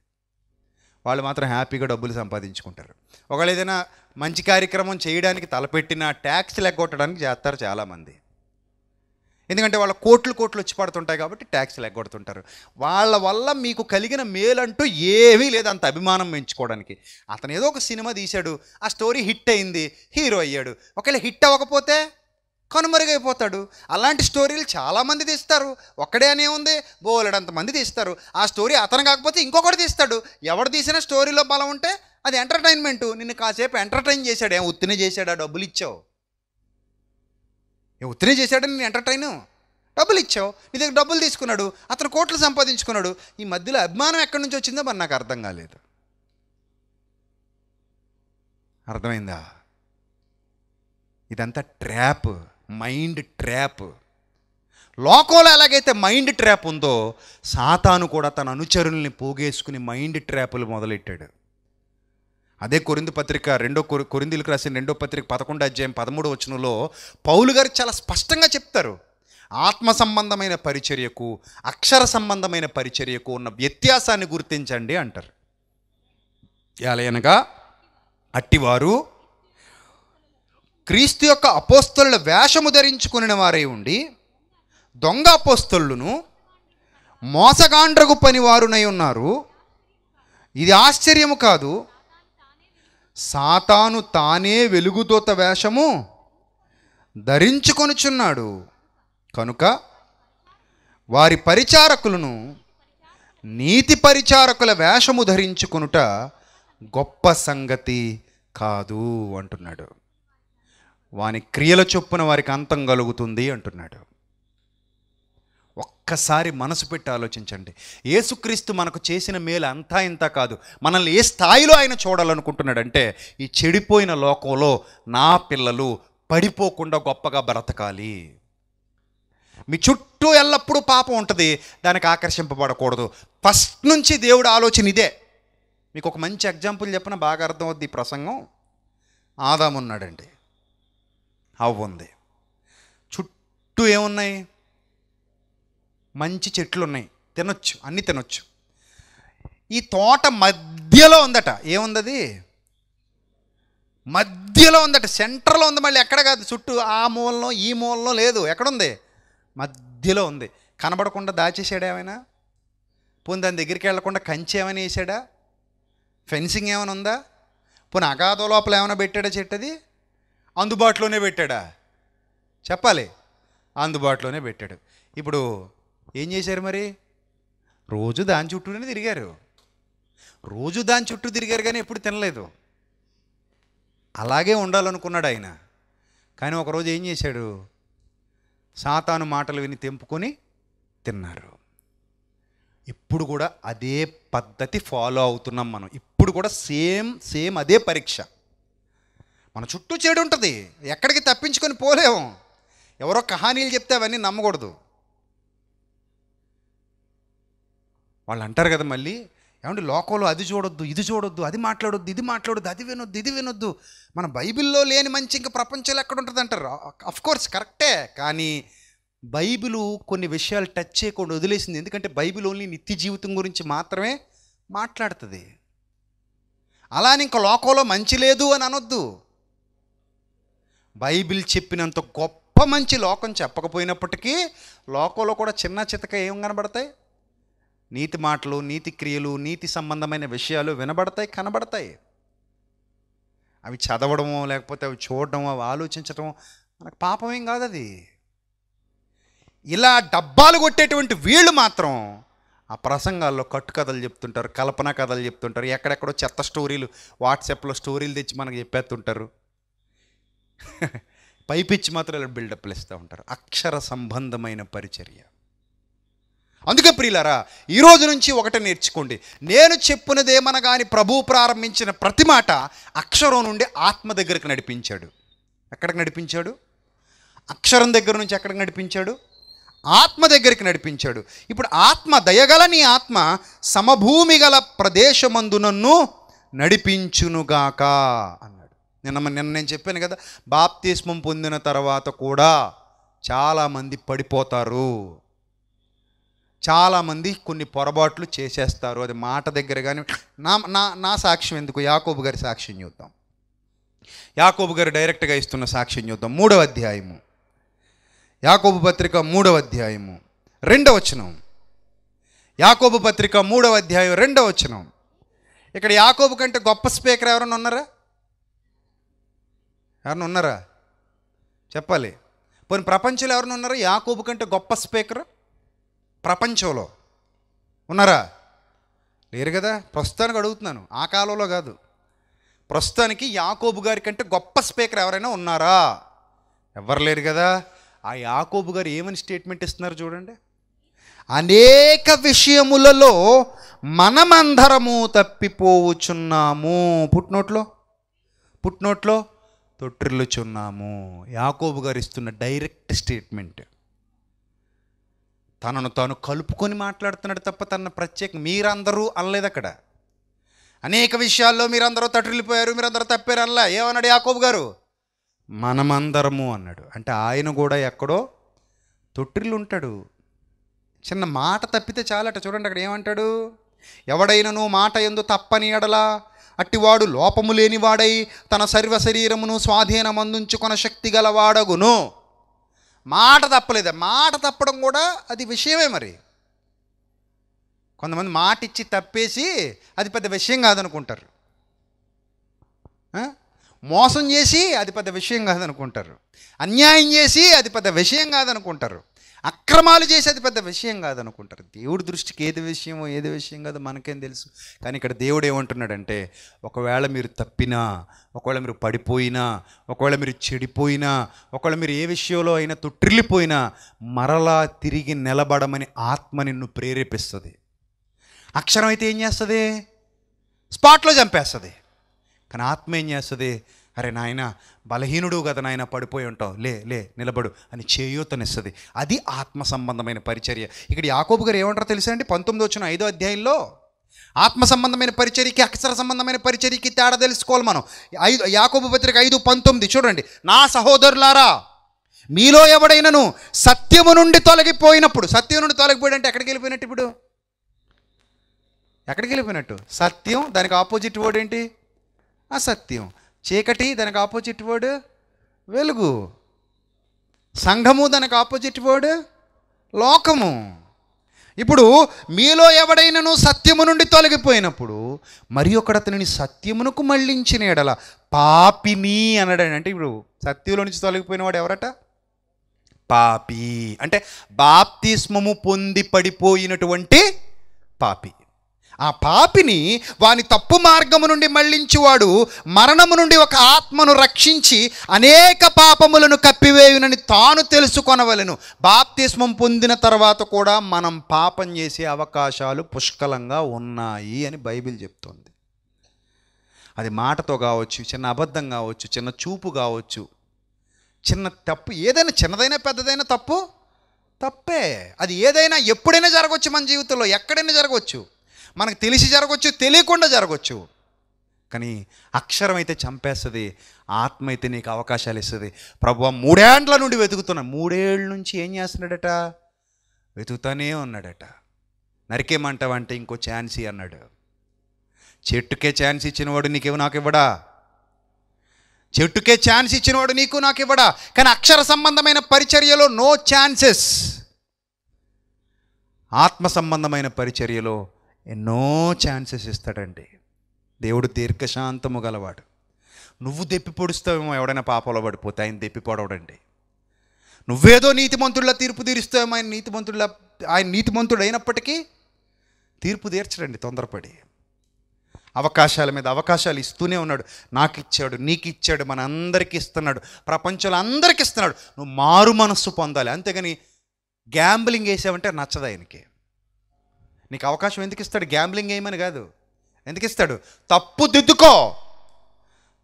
వాళ్ళు మాత్రం హ్యాపీగా డబ్బులు సంపాదించుకుంటారు ఒకళ్ళు ఏదైనా మంచి కార్యక్రమం చేయడానికి తలపెట్టిన ట్యాక్స్లు ఎగ్గొట్టడానికి చేస్తారు చాలామంది ఎందుకంటే వాళ్ళ కోట్లు కోట్లు వచ్చి పడుతుంటాయి కాబట్టి ట్యాక్స్లు ఎగ్గొడుతుంటారు వాళ్ళ వల్ల మీకు కలిగిన మేలు అంటూ ఏమీ లేదు అంత అభిమానం పెంచుకోవడానికి అతను ఏదో ఒక సినిమా తీశాడు ఆ స్టోరీ హిట్ అయింది హీరో అయ్యాడు ఒకవేళ హిట్ అవ్వకపోతే కనుమరుగైపోతాడు అలాంటి స్టోరీలు చాలామంది తీస్తారు ఒక్కడే అనే ఉంది బోలెడంతమంది తీస్తారు ఆ స్టోరీ అతను కాకపోతే ఇంకొకటి తీస్తాడు ఎవడు తీసినా స్టోరీలో బలం ఉంటే అది ఎంటర్టైన్మెంటు నిన్ను కాసేపు ఎంటర్టైన్ చేశాడు ఏం ఉత్తినే చేశాడా డబ్బులు ఇచ్చావు ఏ ఉత్తిని చేశాడా నేను ఎంటర్టైన్ డబ్బులు ఇచ్చావు నీ దగ్గర డబ్బులు తీసుకున్నాడు అతను కోట్లు సంపాదించుకున్నాడు ఈ మధ్యలో అభిమానం ఎక్కడి నుంచి వచ్చిందో మరి నాకు అర్థం కాలేదు అర్థమైందా ఇదంతా ట్రాప్ మైండ్ ట్రాప్ లోకంలో ఎలాగైతే మైండ్ ట్రాప్ ఉందో సాతాను కూడా తన అనుచరుల్ని పోగేసుకుని మైండ్ ట్రాపులు మొదలెట్టాడు అదే కొరింది పత్రిక రెండో కొరిందీలకు రాసిన రెండో పత్రిక పదకొండు అధ్యాయం పదమూడు వచ్చినలో పౌలు గారు చాలా స్పష్టంగా చెప్తారు ఆత్మ సంబంధమైన పరిచర్యకు అక్షర సంబంధమైన పరిచర్యకు ఉన్న వ్యత్యాసాన్ని గుర్తించండి అంటారు ఎలాగనగా అట్టివారు క్రీస్తు యొక్క అపోస్తలుల వేషము ధరించుకుని వారై ఉండి దొంగ అపోస్తలును మోసగాండ్రగు పనివారునై ఉన్నారు ఇది ఆశ్చర్యము కాదు సాతాను తానే వెలుగుదూత వేషము ధరించుకొనుచున్నాడు కనుక వారి పరిచారకులను నీతి పరిచారకుల వేషము ధరించుకొనుట గొప్ప సంగతి కాదు అంటున్నాడు వాని క్రియల చొప్పున వారికి అంతం కలుగుతుంది అంటున్నాడు ఒక్కసారి మనసు పెట్టి ఆలోచించండి యేసుక్రీస్తు మనకు చేసిన మేలు అంతా ఇంత కాదు మనల్ని ఏ స్థాయిలో ఆయన చూడాలనుకుంటున్నాడంటే ఈ చెడిపోయిన లోకంలో నా పిల్లలు పడిపోకుండా గొప్పగా బ్రతకాలి మీ చుట్టూ ఎల్లప్పుడూ పాపం ఉంటుంది దానికి ఆకర్షింపబడకూడదు ఫస్ట్ నుంచి దేవుడు ఆలోచన ఇదే మీకు ఒక మంచి ఎగ్జాంపుల్ చెప్పిన బాగా అర్థమవుద్ది ఈ ప్రసంగం ఉన్నాడండి అవ్వుంది చుట్టూ ఏమున్నాయి మంచి చెట్లు ఉన్నాయి తినొచ్చు అన్నీ తినొచ్చు ఈ తోట మధ్యలో ఉందట ఏముందది మధ్యలో ఉందట సెంటర్లో ఉంది మళ్ళీ ఎక్కడ కాదు చుట్టూ ఆ మూలలో ఈ మూలలో లేదు ఎక్కడుంది మధ్యలో ఉంది కనబడకుండా దాచేసాడా ఏమైనా పోనీ దాని దగ్గరికి వెళ్లకుండా కంచి ఏమైనా వేసాడా ఫెన్సింగ్ ఏమైనా ఉందా పోనీ అగాధ లోపల ఏమైనా పెట్టాడా చెట్టది అందుబాటులోనే పెట్టాడా చెప్పాలి అందుబాటులోనే పెట్టాడు ఇప్పుడు ఏం చేశారు మరి రోజు దాని చుట్టూనే తిరిగారు రోజు దాని చుట్టూ తిరిగారు కానీ ఎప్పుడు తినలేదు అలాగే ఉండాలనుకున్నాడు ఆయన కానీ ఒకరోజు ఏం చేశాడు సాతాను మాటలు విని తెంపుకొని తిన్నారు ఇప్పుడు కూడా అదే పద్ధతి ఫాలో అవుతున్నాం మనం ఇప్పుడు కూడా సేమ్ సేమ్ అదే పరీక్ష మన చుట్టూ చెడు ఉంటుంది ఎక్కడికి తప్పించుకొని పోలేము ఎవరో కహానీలు చెప్తే అవన్నీ నమ్మకూడదు వాళ్ళు అంటారు కదా మళ్ళీ ఏమంటే లోకంలో అది చూడొద్దు ఇది చూడొద్దు అది మాట్లాడొద్దు ఇది మాట్లాడొద్దు అది వినొద్దు ఇది వినొద్దు మన బైబిల్లో లేని మంచి ఇంకా ప్రపంచంలో ఎక్కడ ఉంటుంది అంటారు అఫ్కోర్స్ కరెక్టే కానీ బైబిలు కొన్ని విషయాలు టచ్ చేయకుండా వదిలేసింది ఎందుకంటే బైబిల్ ఓన్లీ నిత్య జీవితం గురించి మాత్రమే మాట్లాడుతుంది అలా ఇంకా లోకంలో మంచి లేదు అని అనొద్దు బైబిల్ చెప్పినంత గొప్ప మంచి లోకం చెప్పకపోయినప్పటికీ లోకంలో కూడా చిన్న చితక ఏం కనబడతాయి నీతి మాటలు నీతి క్రియలు నీతి సంబంధమైన విషయాలు వినబడతాయి కనబడతాయి అవి చదవడము లేకపోతే అవి చూడడమో అవి ఆలోచించడమో మనకు పాపమేం కాదు అది ఇలా డబ్బాలు కొట్టేటువంటి వీళ్ళు మాత్రం ఆ ప్రసంగాల్లో కట్టుకథలు చెప్తుంటారు కల్పన కథలు చెప్తుంటారు ఎక్కడెక్కడో చెత్త స్టోరీలు వాట్సాప్లో స్టోరీలు తెచ్చి మనకు చెప్పేస్తుంటారు (laughs) పైపిచ్చి మాత్రం ఇలా బిల్డప్లు ఇస్తూ ఉంటారు అక్షర సంబంధమైన పరిచర్య అందుకే ప్రియులరా ఈరోజు నుంచి ఒకటి నేర్చుకోండి నేను చెప్పినదేమనగాని ప్రభు ప్రారంభించిన ప్రతి మాట అక్షరం నుండి ఆత్మ దగ్గరికి నడిపించాడు ఎక్కడికి నడిపించాడు అక్షరం దగ్గర నుంచి ఎక్కడికి నడిపించాడు ఆత్మ దగ్గరికి నడిపించాడు ఇప్పుడు ఆత్మ దయగల నీ ఆత్మ సమభూమి గల ప్రదేశమందు నన్ను నడిపించునుగాక అన్నాడు నిన్న నిన్న నేను చెప్పాను కదా బాప్తిస్మం పొందిన తర్వాత కూడా చాలామంది పడిపోతారు చాలామంది కొన్ని పొరపాట్లు చేసేస్తారు అది మాట దగ్గర కానీ నా నా నా సాక్ష్యం ఎందుకు యాకోబు గారి సాక్ష్యం చూద్దాం యాకోబు గారు డైరెక్ట్గా ఇస్తున్న సాక్ష్యం చూద్దాం మూడవ అధ్యాయము యాకోబు పత్రిక మూడవ అధ్యాయము రెండవ వచనం యాకోబు పత్రిక మూడవ అధ్యాయం రెండవ వచనం ఇక్కడ యాకోబు కంటే గొప్ప స్పీకర్ ఎవరైనా ఉన్నారా ఎవరైనా ఉన్నారా చెప్పాలి పోనీ ప్రపంచంలో ఎవరైనా ఉన్నారా యాకోబు కంటే గొప్ప స్పీకర్ ప్రపంచంలో ఉన్నారా లేరు కదా ప్రస్తుతానికి అడుగుతున్నాను ఆ కాలంలో కాదు ప్రస్తుతానికి యాకోబు గారి కంటే గొప్ప స్పీకర్ ఎవరైనా ఉన్నారా ఎవరు లేరు కదా ఆ యాకోబు గారు ఏమని స్టేట్మెంట్ ఇస్తున్నారు చూడండి అనేక విషయములలో మనమందరము తప్పిపోవచ్చున్నాము పుట్నోట్లో పుట్నోట్లో తొట్టిల్లుచున్నాము యాకోబు గారు ఇస్తున్న డైరెక్ట్ స్టేట్మెంట్ తనను తాను కలుపుకొని మాట్లాడుతున్నాడు తప్ప తన ప్రత్యేక మీరందరూ అనలేదు అక్కడ అనేక విషయాల్లో మీరందరూ తట్టిల్లిపోయారు మీరందరూ తప్పారు అల్లా ఏమన్నాడు యాకోబు గారు మనమందరము అన్నాడు అంటే ఆయన కూడా ఎక్కడో ఉంటాడు చిన్న మాట తప్పితే చాలట చూడండి అక్కడ ఏమంటాడు ఎవడైనా నువ్వు మాట ఎందు తప్పని ఎడలా అట్టివాడు లోపము లేనివాడై తన సర్వ శరీరమును స్వాధీనమందుంచుకొన శక్తి గలవాడగును మాట తప్పలేదు మాట తప్పడం కూడా అది విషయమే మరి కొంతమంది మాట ఇచ్చి తప్పేసి అది పెద్ద విషయం కాదనుకుంటారు మోసం చేసి అది పెద్ద విషయం కాదనుకుంటారు అన్యాయం చేసి అది పెద్ద విషయం కాదనుకుంటారు అక్రమాలు చేసేది పెద్ద విషయం కాదనుకుంటారు దేవుడి దృష్టికి ఏది విషయమో ఏది విషయం కాదు మనకేం తెలుసు కానీ ఇక్కడ దేవుడు ఏమంటున్నాడంటే ఒకవేళ మీరు తప్పినా ఒకవేళ మీరు పడిపోయినా ఒకవేళ మీరు చెడిపోయినా ఒకవేళ మీరు ఏ విషయంలో అయినా తొట్టిల్లిపోయినా మరలా తిరిగి నిలబడమని ఆత్మ నిన్ను ప్రేరేపిస్తుంది అక్షరం అయితే ఏం చేస్తుంది స్పాట్లో చంపేస్తుంది కానీ ఆత్మ ఏం చేస్తుంది అరే నాయన బలహీనుడు కదా నాయన పడిపోయి ఉంటావు లే లే నిలబడు అని చేయూతనిస్తుంది అది ఆత్మ సంబంధమైన పరిచర్య ఇక్కడ యాకోబు గారు ఏమంటారో తెలుసా అండి పంతొమ్మిది వచ్చిన ఐదో అధ్యాయంలో ఆత్మ సంబంధమైన పరిచర్యకి అక్షర సంబంధమైన పరిచర్యకి తేడా తెలుసుకోవాలి మనం ఐదు యాకోబు పత్రిక ఐదు పంతొమ్మిది చూడండి నా సహోదరులారా మీలో ఎవడైనను సత్యము నుండి తొలగిపోయినప్పుడు సత్యం నుండి తొలగిపోయాడు అంటే ఎక్కడికి వెళ్ళిపోయినట్టు ఇప్పుడు ఎక్కడికి వెళ్ళిపోయినట్టు సత్యం దానికి ఆపోజిట్ వర్డ్ ఏంటి అసత్యం చీకటి దానికి ఆపోజిట్ వర్డ్ వెలుగు సంఘము దానికి ఆపోజిట్ వర్డ్ లోకము ఇప్పుడు మీలో ఎవడైనను సత్యము నుండి తొలగిపోయినప్పుడు మరి ఒకడతనిని సత్యమునకు మళ్ళించిన ఎడల పాపిని అనడాడు అంటే ఇప్పుడు సత్యంలో నుంచి తొలగిపోయినవాడు ఎవరట పాపి అంటే బాప్తిస్మము పొంది పడిపోయినటువంటి పాపి ఆ పాపిని వాని తప్పు మార్గము నుండి మళ్లించువాడు మరణము నుండి ఒక ఆత్మను రక్షించి అనేక పాపములను కప్పివేయునని తాను తెలుసుకొనవలను బాప్తిస్మం పొందిన తర్వాత కూడా మనం పాపం చేసే అవకాశాలు పుష్కలంగా ఉన్నాయి అని బైబిల్ చెప్తోంది అది మాటతో కావచ్చు చిన్న అబద్ధం కావచ్చు చిన్న చూపు కావచ్చు చిన్న తప్పు ఏదైనా చిన్నదైనా పెద్దదైనా తప్పు తప్పే అది ఏదైనా ఎప్పుడైనా జరగవచ్చు మన జీవితంలో ఎక్కడైనా జరగవచ్చు మనకు తెలిసి జరగవచ్చు తెలియకుండా జరగవచ్చు కానీ అక్షరం అయితే చంపేస్తుంది ఆత్మ అయితే నీకు అవకాశాలు ఇస్తుంది ప్రభు మూడేండ్ల నుండి వెతుకుతున్నా మూడేళ్ళ నుంచి ఏం చేస్తున్నాడట వెతుకుతానే ఉన్నాడట నరికేమంటావంటే ఇంకో ఛాన్సీ అన్నాడు చెట్టుకే ఛాన్స్ ఇచ్చినవాడు నీకేమో నాకు ఇవ్వడా చెట్టుకే ఛాన్స్ ఇచ్చినవాడు నీకు నాకు ఇవ్వడా కానీ అక్షర సంబంధమైన పరిచర్యలో నో ఛాన్సెస్ ఆత్మ సంబంధమైన పరిచర్యలో ఎన్నో ఛాన్సెస్ ఇస్తాడండి దేవుడు దీర్ఘశాంతము గలవాడు నువ్వు దెప్పి పొడుస్తావేమో ఎవడైనా పాపంలో పడిపోతే ఆయన దెప్పి పొడవడండి నువ్వేదో నీతిమంతుడిలా తీర్పు తీరుస్తావేమో ఆయన నీతిమంతుడిలా ఆయన నీతిమంతుడు అయినప్పటికీ తీర్పు తీర్చడండి తొందరపడి అవకాశాల మీద అవకాశాలు ఇస్తూనే ఉన్నాడు నాకు ఇచ్చాడు నీకు ఇచ్చాడు మన అందరికీ ఇస్తున్నాడు ప్రపంచంలో అందరికీ ఇస్తున్నాడు నువ్వు మారు మనస్సు పొందాలి అంతేగాని గ్యాంబ్లింగ్ వేసావంటే నచ్చదు ఆయనకి నీకు అవకాశం ఎందుకు ఇస్తాడు గ్యాంబ్లింగ్ ఏమని కాదు ఎందుకు ఇస్తాడు తప్పు దిద్దుకో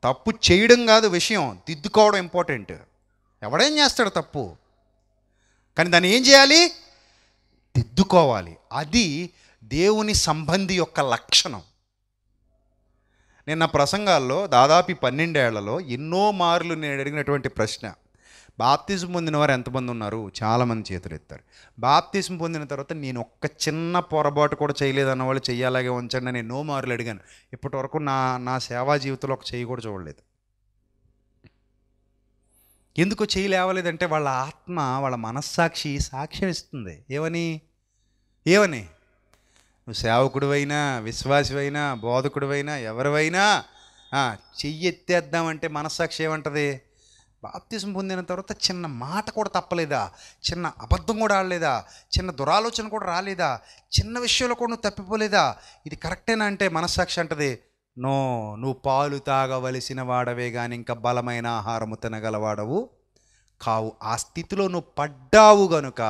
తప్పు చేయడం కాదు విషయం దిద్దుకోవడం ఇంపార్టెంట్ ఎవడేం చేస్తాడు తప్పు కానీ దాన్ని ఏం చేయాలి దిద్దుకోవాలి అది దేవుని సంబంధి యొక్క లక్షణం నేను నా ప్రసంగాల్లో దాదాపు పన్నెండేళ్లలో ఎన్నో మార్లు నేను అడిగినటువంటి ప్రశ్న బాప్తిజం పొందిన వారు ఎంతమంది ఉన్నారు చాలామంది చేతులు ఎత్తారు బాప్తిజం పొందిన తర్వాత నేను ఒక్క చిన్న పొరపాటు కూడా చేయలేదన్న వాళ్ళు చెయ్యాలాగే ఉంచండి నేను నో మార్లు అడిగాను ఇప్పటి వరకు నా నా సేవా జీవితంలో ఒక చేయి కూడా చూడలేదు ఎందుకు చేయి లేవలేదంటే వాళ్ళ ఆత్మ వాళ్ళ మనస్సాక్షి సాక్ష్యం ఇస్తుంది ఏమని ఏమని నువ్వు సేవకుడివైనా విశ్వాసివైనా బోధకుడివైనా ఎవరివైనా చెయ్యి ఎత్తేద్దామంటే మనస్సాక్షి ఏమంటుంది బాప్తిజం పొందిన తర్వాత చిన్న మాట కూడా తప్పలేదా చిన్న అబద్ధం కూడా ఆడలేదా చిన్న దురాలోచన కూడా రాలేదా చిన్న విషయంలో కూడా నువ్వు తప్పిపోలేదా ఇది కరెక్టేనా అంటే మనస్సాక్షి అంటది నో నువ్వు పాలు తాగవలసిన వాడవే కానీ ఇంకా బలమైన ఆహారము తినగలవాడవు కావు ఆ స్థితిలో నువ్వు పడ్డావు గనుక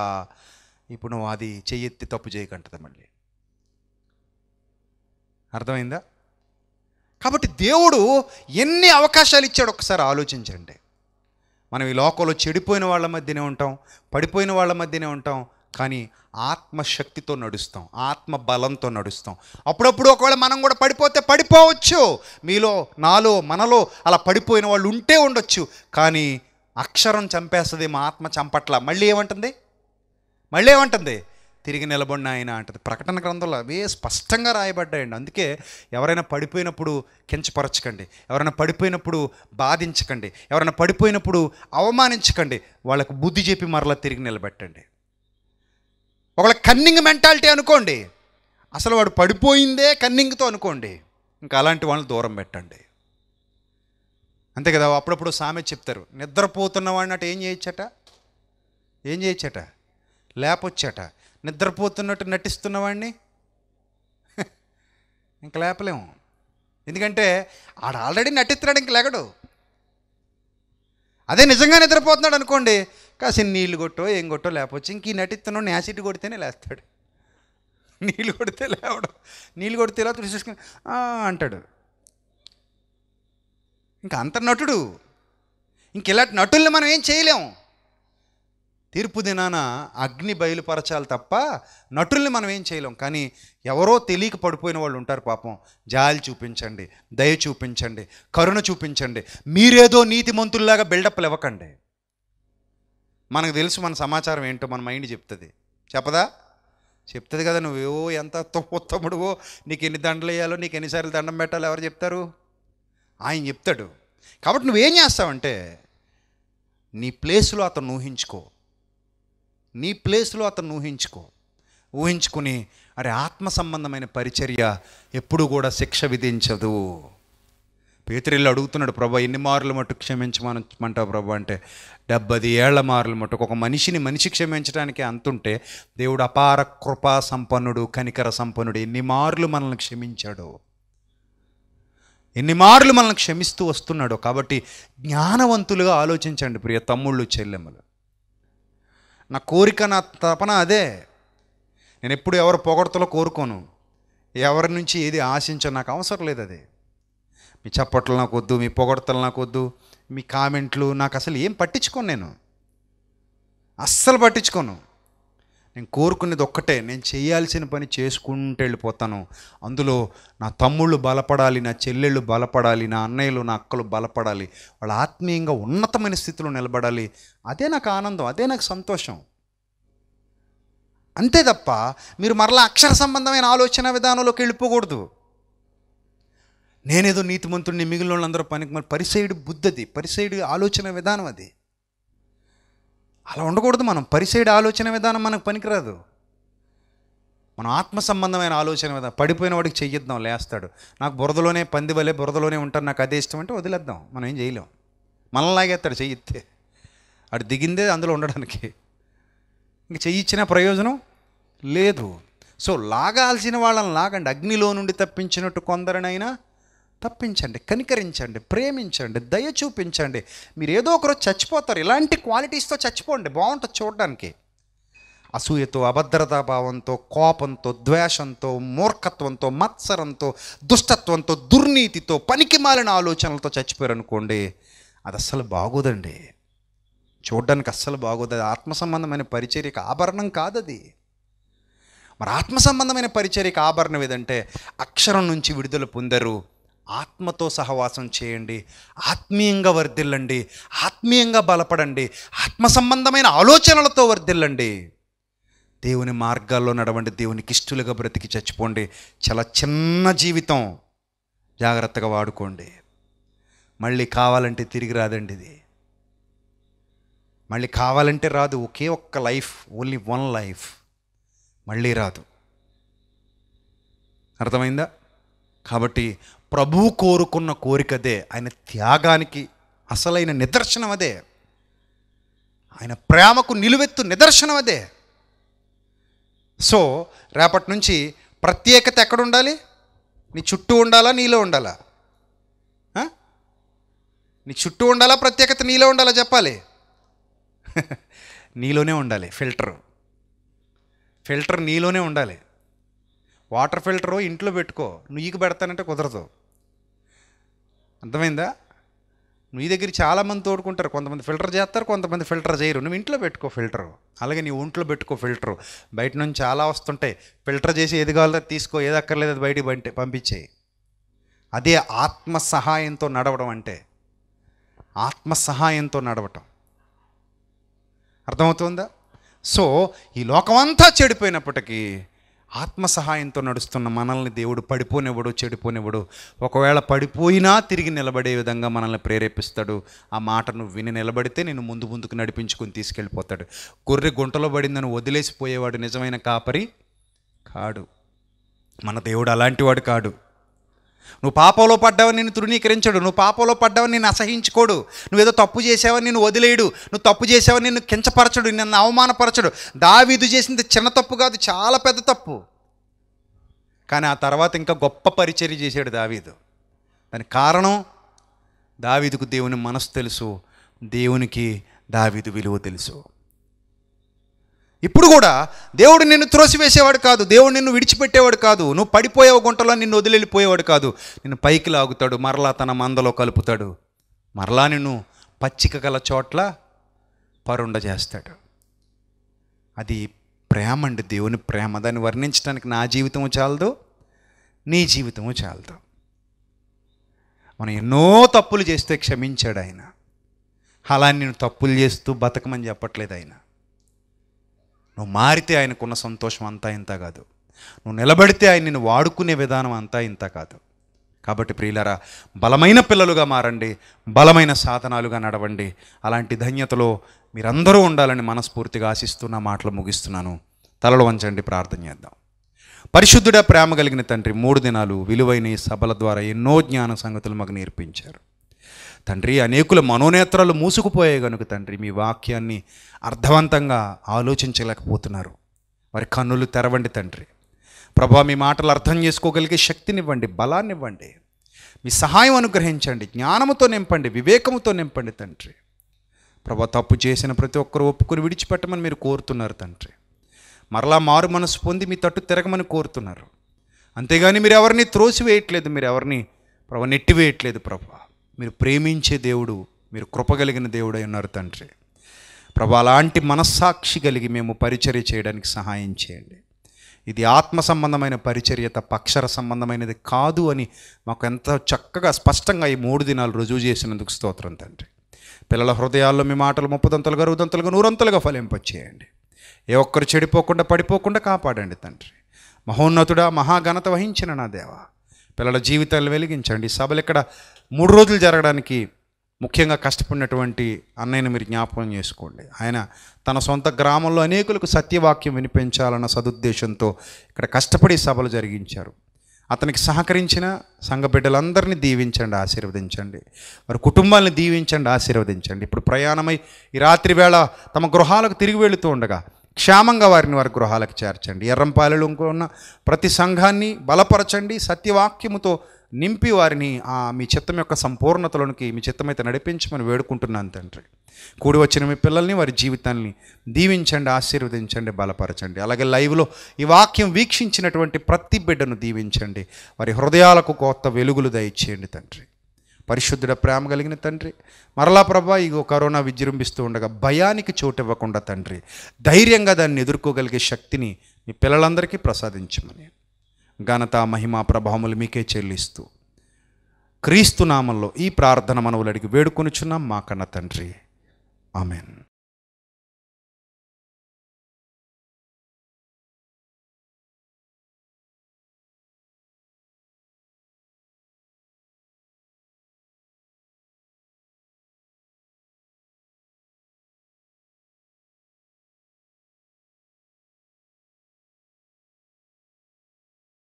ఇప్పుడు నువ్వు అది చెయ్యెత్తి తప్పు చేయకంటది మళ్ళీ అర్థమైందా కాబట్టి దేవుడు ఎన్ని అవకాశాలు ఇచ్చాడు ఒకసారి ఆలోచించండి మనం ఈ లోకంలో చెడిపోయిన వాళ్ళ మధ్యనే ఉంటాం పడిపోయిన వాళ్ళ మధ్యనే ఉంటాం కానీ ఆత్మశక్తితో నడుస్తాం ఆత్మ బలంతో నడుస్తాం అప్పుడప్పుడు ఒకవేళ మనం కూడా పడిపోతే పడిపోవచ్చు మీలో నాలో మనలో అలా పడిపోయిన వాళ్ళు ఉంటే ఉండొచ్చు కానీ అక్షరం చంపేస్తుంది మా ఆత్మ చంపట్ల మళ్ళీ ఏమంటుంది మళ్ళీ ఏమంటుంది తిరిగి నిలబడిన ఆయన అంటది ప్రకటన గ్రంథంలో అవే స్పష్టంగా రాయబడ్డాయండి అందుకే ఎవరైనా పడిపోయినప్పుడు కించపరచకండి ఎవరైనా పడిపోయినప్పుడు బాధించకండి ఎవరైనా పడిపోయినప్పుడు అవమానించకండి వాళ్ళకు బుద్ధి చెప్పి మరలా తిరిగి నిలబెట్టండి ఒకళ్ళ కన్నింగ్ మెంటాలిటీ అనుకోండి అసలు వాడు పడిపోయిందే కన్నింగ్తో అనుకోండి ఇంకా అలాంటి వాళ్ళని దూరం పెట్టండి అంతే కదా అప్పుడప్పుడు సామె చెప్తారు నిద్రపోతున్న వాడిని అట ఏం చేయొచ్చట ఏం చేయొచ్చట లేపొచ్చట నిద్రపోతున్నట్టు నటిస్తున్నవాడిని (laughs) ఇంక లేపలేము ఎందుకంటే ఆడు ఆల్రెడీ నటిస్తున్నాడు ఇంక లేగడు అదే నిజంగా నిద్రపోతున్నాడు అనుకోండి కాసిన నీళ్ళు కొట్టో ఏం కొట్టో లేకపోవచ్చు ఇంక ఈ నటిస్తున్నాడు యాసిడ్ కొడితేనే లేస్తాడు నీళ్ళు కొడితే లేవడం నీళ్ళు కొడితే ఇలా తుడిచేసుకుని అంటాడు ఇంకా అంత నటుడు ఇంక ఇలాంటి నటుల్ని మనం ఏం చేయలేము తీర్పు దినాన అగ్ని బయలుపరచాలి తప్ప నటుల్ని మనం ఏం చేయలేం కానీ ఎవరో తెలియక పడిపోయిన వాళ్ళు ఉంటారు పాపం జాలి చూపించండి దయ చూపించండి కరుణ చూపించండి మీరేదో నీతి మంతుల్లాగా బిల్డప్లు ఇవ్వకండి మనకు తెలుసు మన సమాచారం ఏంటో మన మైండ్ చెప్తుంది చెప్పదా చెప్తుంది కదా నువ్వేవో ఎంత తొప్పొత్తముడువో నీకు ఎన్ని దండలు వేయాలో నీకు ఎన్నిసార్లు దండం పెట్టాలో ఎవరు చెప్తారు ఆయన చెప్తాడు కాబట్టి నువ్వేం చేస్తావంటే నీ ప్లేస్లో అతను ఊహించుకో నీ ప్లేస్లో అతను ఊహించుకో ఊహించుకుని అరే ఆత్మ సంబంధమైన పరిచర్య ఎప్పుడు కూడా శిక్ష విధించదు పేతరిల్లు అడుగుతున్నాడు ప్రభా ఎన్ని మార్లు మటు క్షమించమనమంటావు ప్రభా అంటే డెబ్బది ఏళ్ల మార్లు మట్టు ఒక మనిషిని మనిషి క్షమించడానికి అంతుంటే దేవుడు అపార కృపా సంపన్నుడు కనికర సంపన్నుడు ఎన్ని మార్లు మనల్ని క్షమించాడు ఎన్ని మార్లు మనల్ని క్షమిస్తూ వస్తున్నాడో కాబట్టి జ్ఞానవంతులుగా ఆలోచించండి ప్రియ తమ్ముళ్ళు చెల్లెమ్మలు నా కోరిక నా తపన అదే నేను ఎప్పుడు ఎవరు పొగడతలో కోరుకోను ఎవరి నుంచి ఏది ఆశించో నాకు అవసరం లేదు అది మీ చప్పట్లు నాకు వద్దు మీ పొగడతలు నాకు వద్దు మీ కామెంట్లు నాకు అసలు ఏం పట్టించుకోను నేను అస్సలు పట్టించుకోను నేను కోరుకునేది ఒక్కటే నేను చేయాల్సిన పని చేసుకుంటూ వెళ్ళిపోతాను అందులో నా తమ్ముళ్ళు బలపడాలి నా చెల్లెళ్ళు బలపడాలి నా అన్నయ్యలు నా అక్కలు బలపడాలి వాళ్ళు ఆత్మీయంగా ఉన్నతమైన స్థితిలో నిలబడాలి అదే నాకు ఆనందం అదే నాకు సంతోషం అంతే తప్ప మీరు మరలా అక్షర సంబంధమైన ఆలోచన విధానంలోకి వెళ్ళిపోకూడదు నేనేదో నీతిమంతుడిని మిగిలిన వాళ్ళందరూ పనికి మరి పరిసైడు బుద్ధది పరిసైడు ఆలోచన విధానం అది అలా ఉండకూడదు మనం పరిసైడ్ ఆలోచన విధానం మనకు పనికిరాదు మనం ఆత్మ సంబంధమైన ఆలోచన విధానం పడిపోయిన వాడికి చెయ్యిద్దాం లేస్తాడు నాకు బురదలోనే పంది వలె బురదలోనే ఉంటాను నాకు అదే ఇష్టం అంటే వదిలేద్దాం మనం ఏం చేయలేం మనల్లాగేస్తాడు లాగేస్తాడు అటు దిగిందే అందులో ఉండడానికి ఇంక చెయ్యిచ్చిన ప్రయోజనం లేదు సో లాగాల్సిన వాళ్ళని లాగండి అగ్నిలో నుండి తప్పించినట్టు కొందరినైనా తప్పించండి కనికరించండి ప్రేమించండి దయ చూపించండి మీరు ఏదో ఒకరోజు చచ్చిపోతారు ఇలాంటి క్వాలిటీస్తో చచ్చిపోండి బాగుంటుంది చూడడానికి అసూయతో అభద్రతా భావంతో కోపంతో ద్వేషంతో మూర్ఖత్వంతో మత్సరంతో దుష్టత్వంతో దుర్నీతితో పనికి మాలిన ఆలోచనలతో చచ్చిపోయారనుకోండి అది అస్సలు బాగోదండి చూడడానికి అస్సలు బాగోదు ఆత్మ సంబంధమైన పరిచర్యకు ఆభరణం కాదది మరి ఆత్మ సంబంధమైన పరిచర్యకు ఆభరణం ఏదంటే అక్షరం నుంచి విడుదల పొందరు ఆత్మతో సహవాసం చేయండి ఆత్మీయంగా వర్ధిల్లండి ఆత్మీయంగా బలపడండి ఆత్మ సంబంధమైన ఆలోచనలతో వర్ధిల్లండి దేవుని మార్గాల్లో నడవండి దేవునికి ఇష్టలుగా బ్రతికి చచ్చిపోండి చాలా చిన్న జీవితం జాగ్రత్తగా వాడుకోండి మళ్ళీ కావాలంటే తిరిగి రాదండి ఇది మళ్ళీ కావాలంటే రాదు ఒకే ఒక్క లైఫ్ ఓన్లీ వన్ లైఫ్ మళ్ళీ రాదు అర్థమైందా కాబట్టి ప్రభువు కోరుకున్న కోరికదే ఆయన త్యాగానికి అసలైన నిదర్శనం అదే ఆయన ప్రేమకు నిలువెత్తు నిదర్శనం అదే సో రేపటి నుంచి ప్రత్యేకత ఎక్కడ ఉండాలి నీ చుట్టూ ఉండాలా నీలో ఉండాలా నీ చుట్టూ ఉండాలా ప్రత్యేకత నీలో ఉండాలా చెప్పాలి (laughs) నీలోనే ఉండాలి ఫిల్టర్ ఫిల్టర్ నీలోనే ఉండాలి వాటర్ ఫిల్టరు ఇంట్లో పెట్టుకో నీకు పెడతానంటే కుదరదు అర్థమైందా నీ దగ్గర చాలామంది తోడుకుంటారు కొంతమంది ఫిల్టర్ చేస్తారు కొంతమంది ఫిల్టర్ చేయరు నువ్వు ఇంట్లో పెట్టుకో ఫిల్టరు అలాగే నీ ఒంట్లో పెట్టుకో ఫిల్టరు బయట నుంచి చాలా వస్తుంటాయి ఫిల్టర్ చేసి ఏది కావాలో తీసుకో ఏది అక్కర్లేదు బయటికి పంటే పంపించేయి అదే ఆత్మ సహాయంతో నడవడం అంటే ఆత్మ సహాయంతో నడవటం అర్థమవుతుందా సో ఈ లోకమంతా చెడిపోయినప్పటికీ ఆత్మ సహాయంతో నడుస్తున్న మనల్ని దేవుడు పడిపోనివ్వడు చెడిపోనివ్వడు ఒకవేళ పడిపోయినా తిరిగి నిలబడే విధంగా మనల్ని ప్రేరేపిస్తాడు ఆ మాటను విని నిలబడితే నేను ముందు ముందుకు నడిపించుకుని తీసుకెళ్ళిపోతాడు గొర్రె గుంటలో పడిందని వదిలేసిపోయేవాడు నిజమైన కాపరి కాడు మన దేవుడు అలాంటివాడు కాడు నువ్వు పాపంలో పడ్డావని నేను తృణీకరించడు నువ్వు పాపంలో పడ్డావని నేను అసహించుకోడు నువ్వేదో తప్పు చేసావని నేను వదిలేయడు నువ్వు తప్పు చేసావని నిన్ను కించపరచడు నిన్ను అవమానపరచడు దావీదు చేసింది చిన్న తప్పు కాదు చాలా పెద్ద తప్పు కానీ ఆ తర్వాత ఇంకా గొప్ప పరిచర్య చేశాడు దావీదు దానికి కారణం దావీదుకు దేవుని మనసు తెలుసు దేవునికి దావీదు విలువ తెలుసు ఇప్పుడు కూడా దేవుడు నిన్ను త్రోసివేసేవాడు కాదు దేవుడు నిన్ను విడిచిపెట్టేవాడు కాదు నువ్వు పడిపోయే గుంటలో నిన్ను వదిలిపోయేవాడు కాదు నిన్ను పైకి లాగుతాడు మరలా తన మందలో కలుపుతాడు మరలా నిన్ను పచ్చిక గల చోట్ల పరుండ చేస్తాడు అది ప్రేమ అండి దేవుని ప్రేమ దాన్ని వర్ణించడానికి నా జీవితము చాలదు నీ జీవితము చాలదు మనం ఎన్నో తప్పులు చేస్తే క్షమించాడు ఆయన అలా నేను తప్పులు చేస్తూ బతకమని చెప్పట్లేదు ఆయన నువ్వు మారితే ఆయనకున్న సంతోషం అంతా ఇంత కాదు నువ్వు నిలబడితే ఆయన నిన్ను వాడుకునే విధానం అంతా ఇంత కాదు కాబట్టి ప్రియులరా బలమైన పిల్లలుగా మారండి బలమైన సాధనాలుగా నడవండి అలాంటి ధన్యతలో మీరందరూ ఉండాలని మనస్ఫూర్తిగా ఆశిస్తున్న మాటలు ముగిస్తున్నాను తలలు వంచండి ప్రార్థన చేద్దాం పరిశుద్ధుడా ప్రేమ కలిగిన తండ్రి మూడు దినాలు విలువైన సభల ద్వారా ఎన్నో జ్ఞాన సంగతులు మాకు నేర్పించారు తండ్రి అనేకుల మనోనేత్రాలు మూసుకుపోయాయి కనుక తండ్రి మీ వాక్యాన్ని అర్థవంతంగా ఆలోచించలేకపోతున్నారు వారి కన్నులు తెరవండి తండ్రి ప్రభా మీ మాటలు అర్థం చేసుకోగలిగే శక్తినివ్వండి బలాన్నివ్వండి మీ సహాయం అనుగ్రహించండి జ్ఞానముతో నింపండి వివేకముతో నింపండి తండ్రి ప్రభా తప్పు చేసిన ప్రతి ఒక్కరు ఒప్పుకొని విడిచిపెట్టమని మీరు కోరుతున్నారు తండ్రి మరలా మారు మనసు పొంది మీ తట్టు తిరగమని కోరుతున్నారు అంతేగాని మీరు ఎవరిని త్రోసివేయట్లేదు మీరు ఎవరిని ప్రభా నెట్టివేయట్లేదు ప్రభా మీరు ప్రేమించే దేవుడు మీరు కృపగలిగిన దేవుడై ఉన్నారు తండ్రి ప్రభా అలాంటి మనస్సాక్షి కలిగి మేము పరిచర్య చేయడానికి సహాయం చేయండి ఇది ఆత్మ సంబంధమైన పరిచర్య తప్ప అక్షర సంబంధమైనది కాదు అని మాకు ఎంత చక్కగా స్పష్టంగా ఈ మూడు దినాలు రుజువు చేసినందుకు స్తోత్రం తండ్రి పిల్లల హృదయాల్లో మీ మాటలు ముప్పదంతలుగా అరవదంతలుగా నూరంతలుగా ఫలింపచేయండి ఏ ఒక్కరు చెడిపోకుండా పడిపోకుండా కాపాడండి తండ్రి మహోన్నతుడా మహాఘనత వహించిన నా దేవా పిల్లల జీవితాలు వెలిగించండి సభలు ఇక్కడ మూడు రోజులు జరగడానికి ముఖ్యంగా కష్టపడినటువంటి అన్నయ్యను మీరు జ్ఞాపకం చేసుకోండి ఆయన తన సొంత గ్రామంలో అనేకులకు సత్యవాక్యం వినిపించాలన్న సదుద్దేశంతో ఇక్కడ కష్టపడి సభలు జరిగించారు అతనికి సహకరించిన సంఘ బిడ్డలందరినీ దీవించండి ఆశీర్వదించండి వారి కుటుంబాన్ని దీవించండి ఆశీర్వదించండి ఇప్పుడు ప్రయాణమై ఈ రాత్రి వేళ తమ గృహాలకు తిరిగి వెళుతూ ఉండగా క్షేమంగా వారిని వారి గృహాలకు చేర్చండి ఇంకో ఉన్న ప్రతి సంఘాన్ని బలపరచండి సత్యవాక్యముతో నింపి వారిని మీ చిత్తం యొక్క సంపూర్ణతలోనికి మీ చిత్తమైతే నడిపించమని వేడుకుంటున్నాను తండ్రి కూడి వచ్చిన మీ పిల్లల్ని వారి జీవితాన్ని దీవించండి ఆశీర్వదించండి బలపరచండి అలాగే లైవ్లో ఈ వాక్యం వీక్షించినటువంటి ప్రతి బిడ్డను దీవించండి వారి హృదయాలకు కొత్త వెలుగులు దయచేయండి తండ్రి పరిశుద్ధుడ ప్రేమ కలిగిన తండ్రి మరలా ప్రభా ఇగో కరోనా విజృంభిస్తూ ఉండగా భయానికి చోటు ఇవ్వకుండా తండ్రి ధైర్యంగా దాన్ని ఎదుర్కోగలిగే శక్తిని మీ పిల్లలందరికీ ప్రసాదించమని ఘనత మహిమా ప్రభావములు మీకే చెల్లిస్తూ క్రీస్తు నామంలో ఈ ప్రార్థన మనవులు అడిగి వేడుకొనిచున్నాం మా కన్న తండ్రి ఆమెన్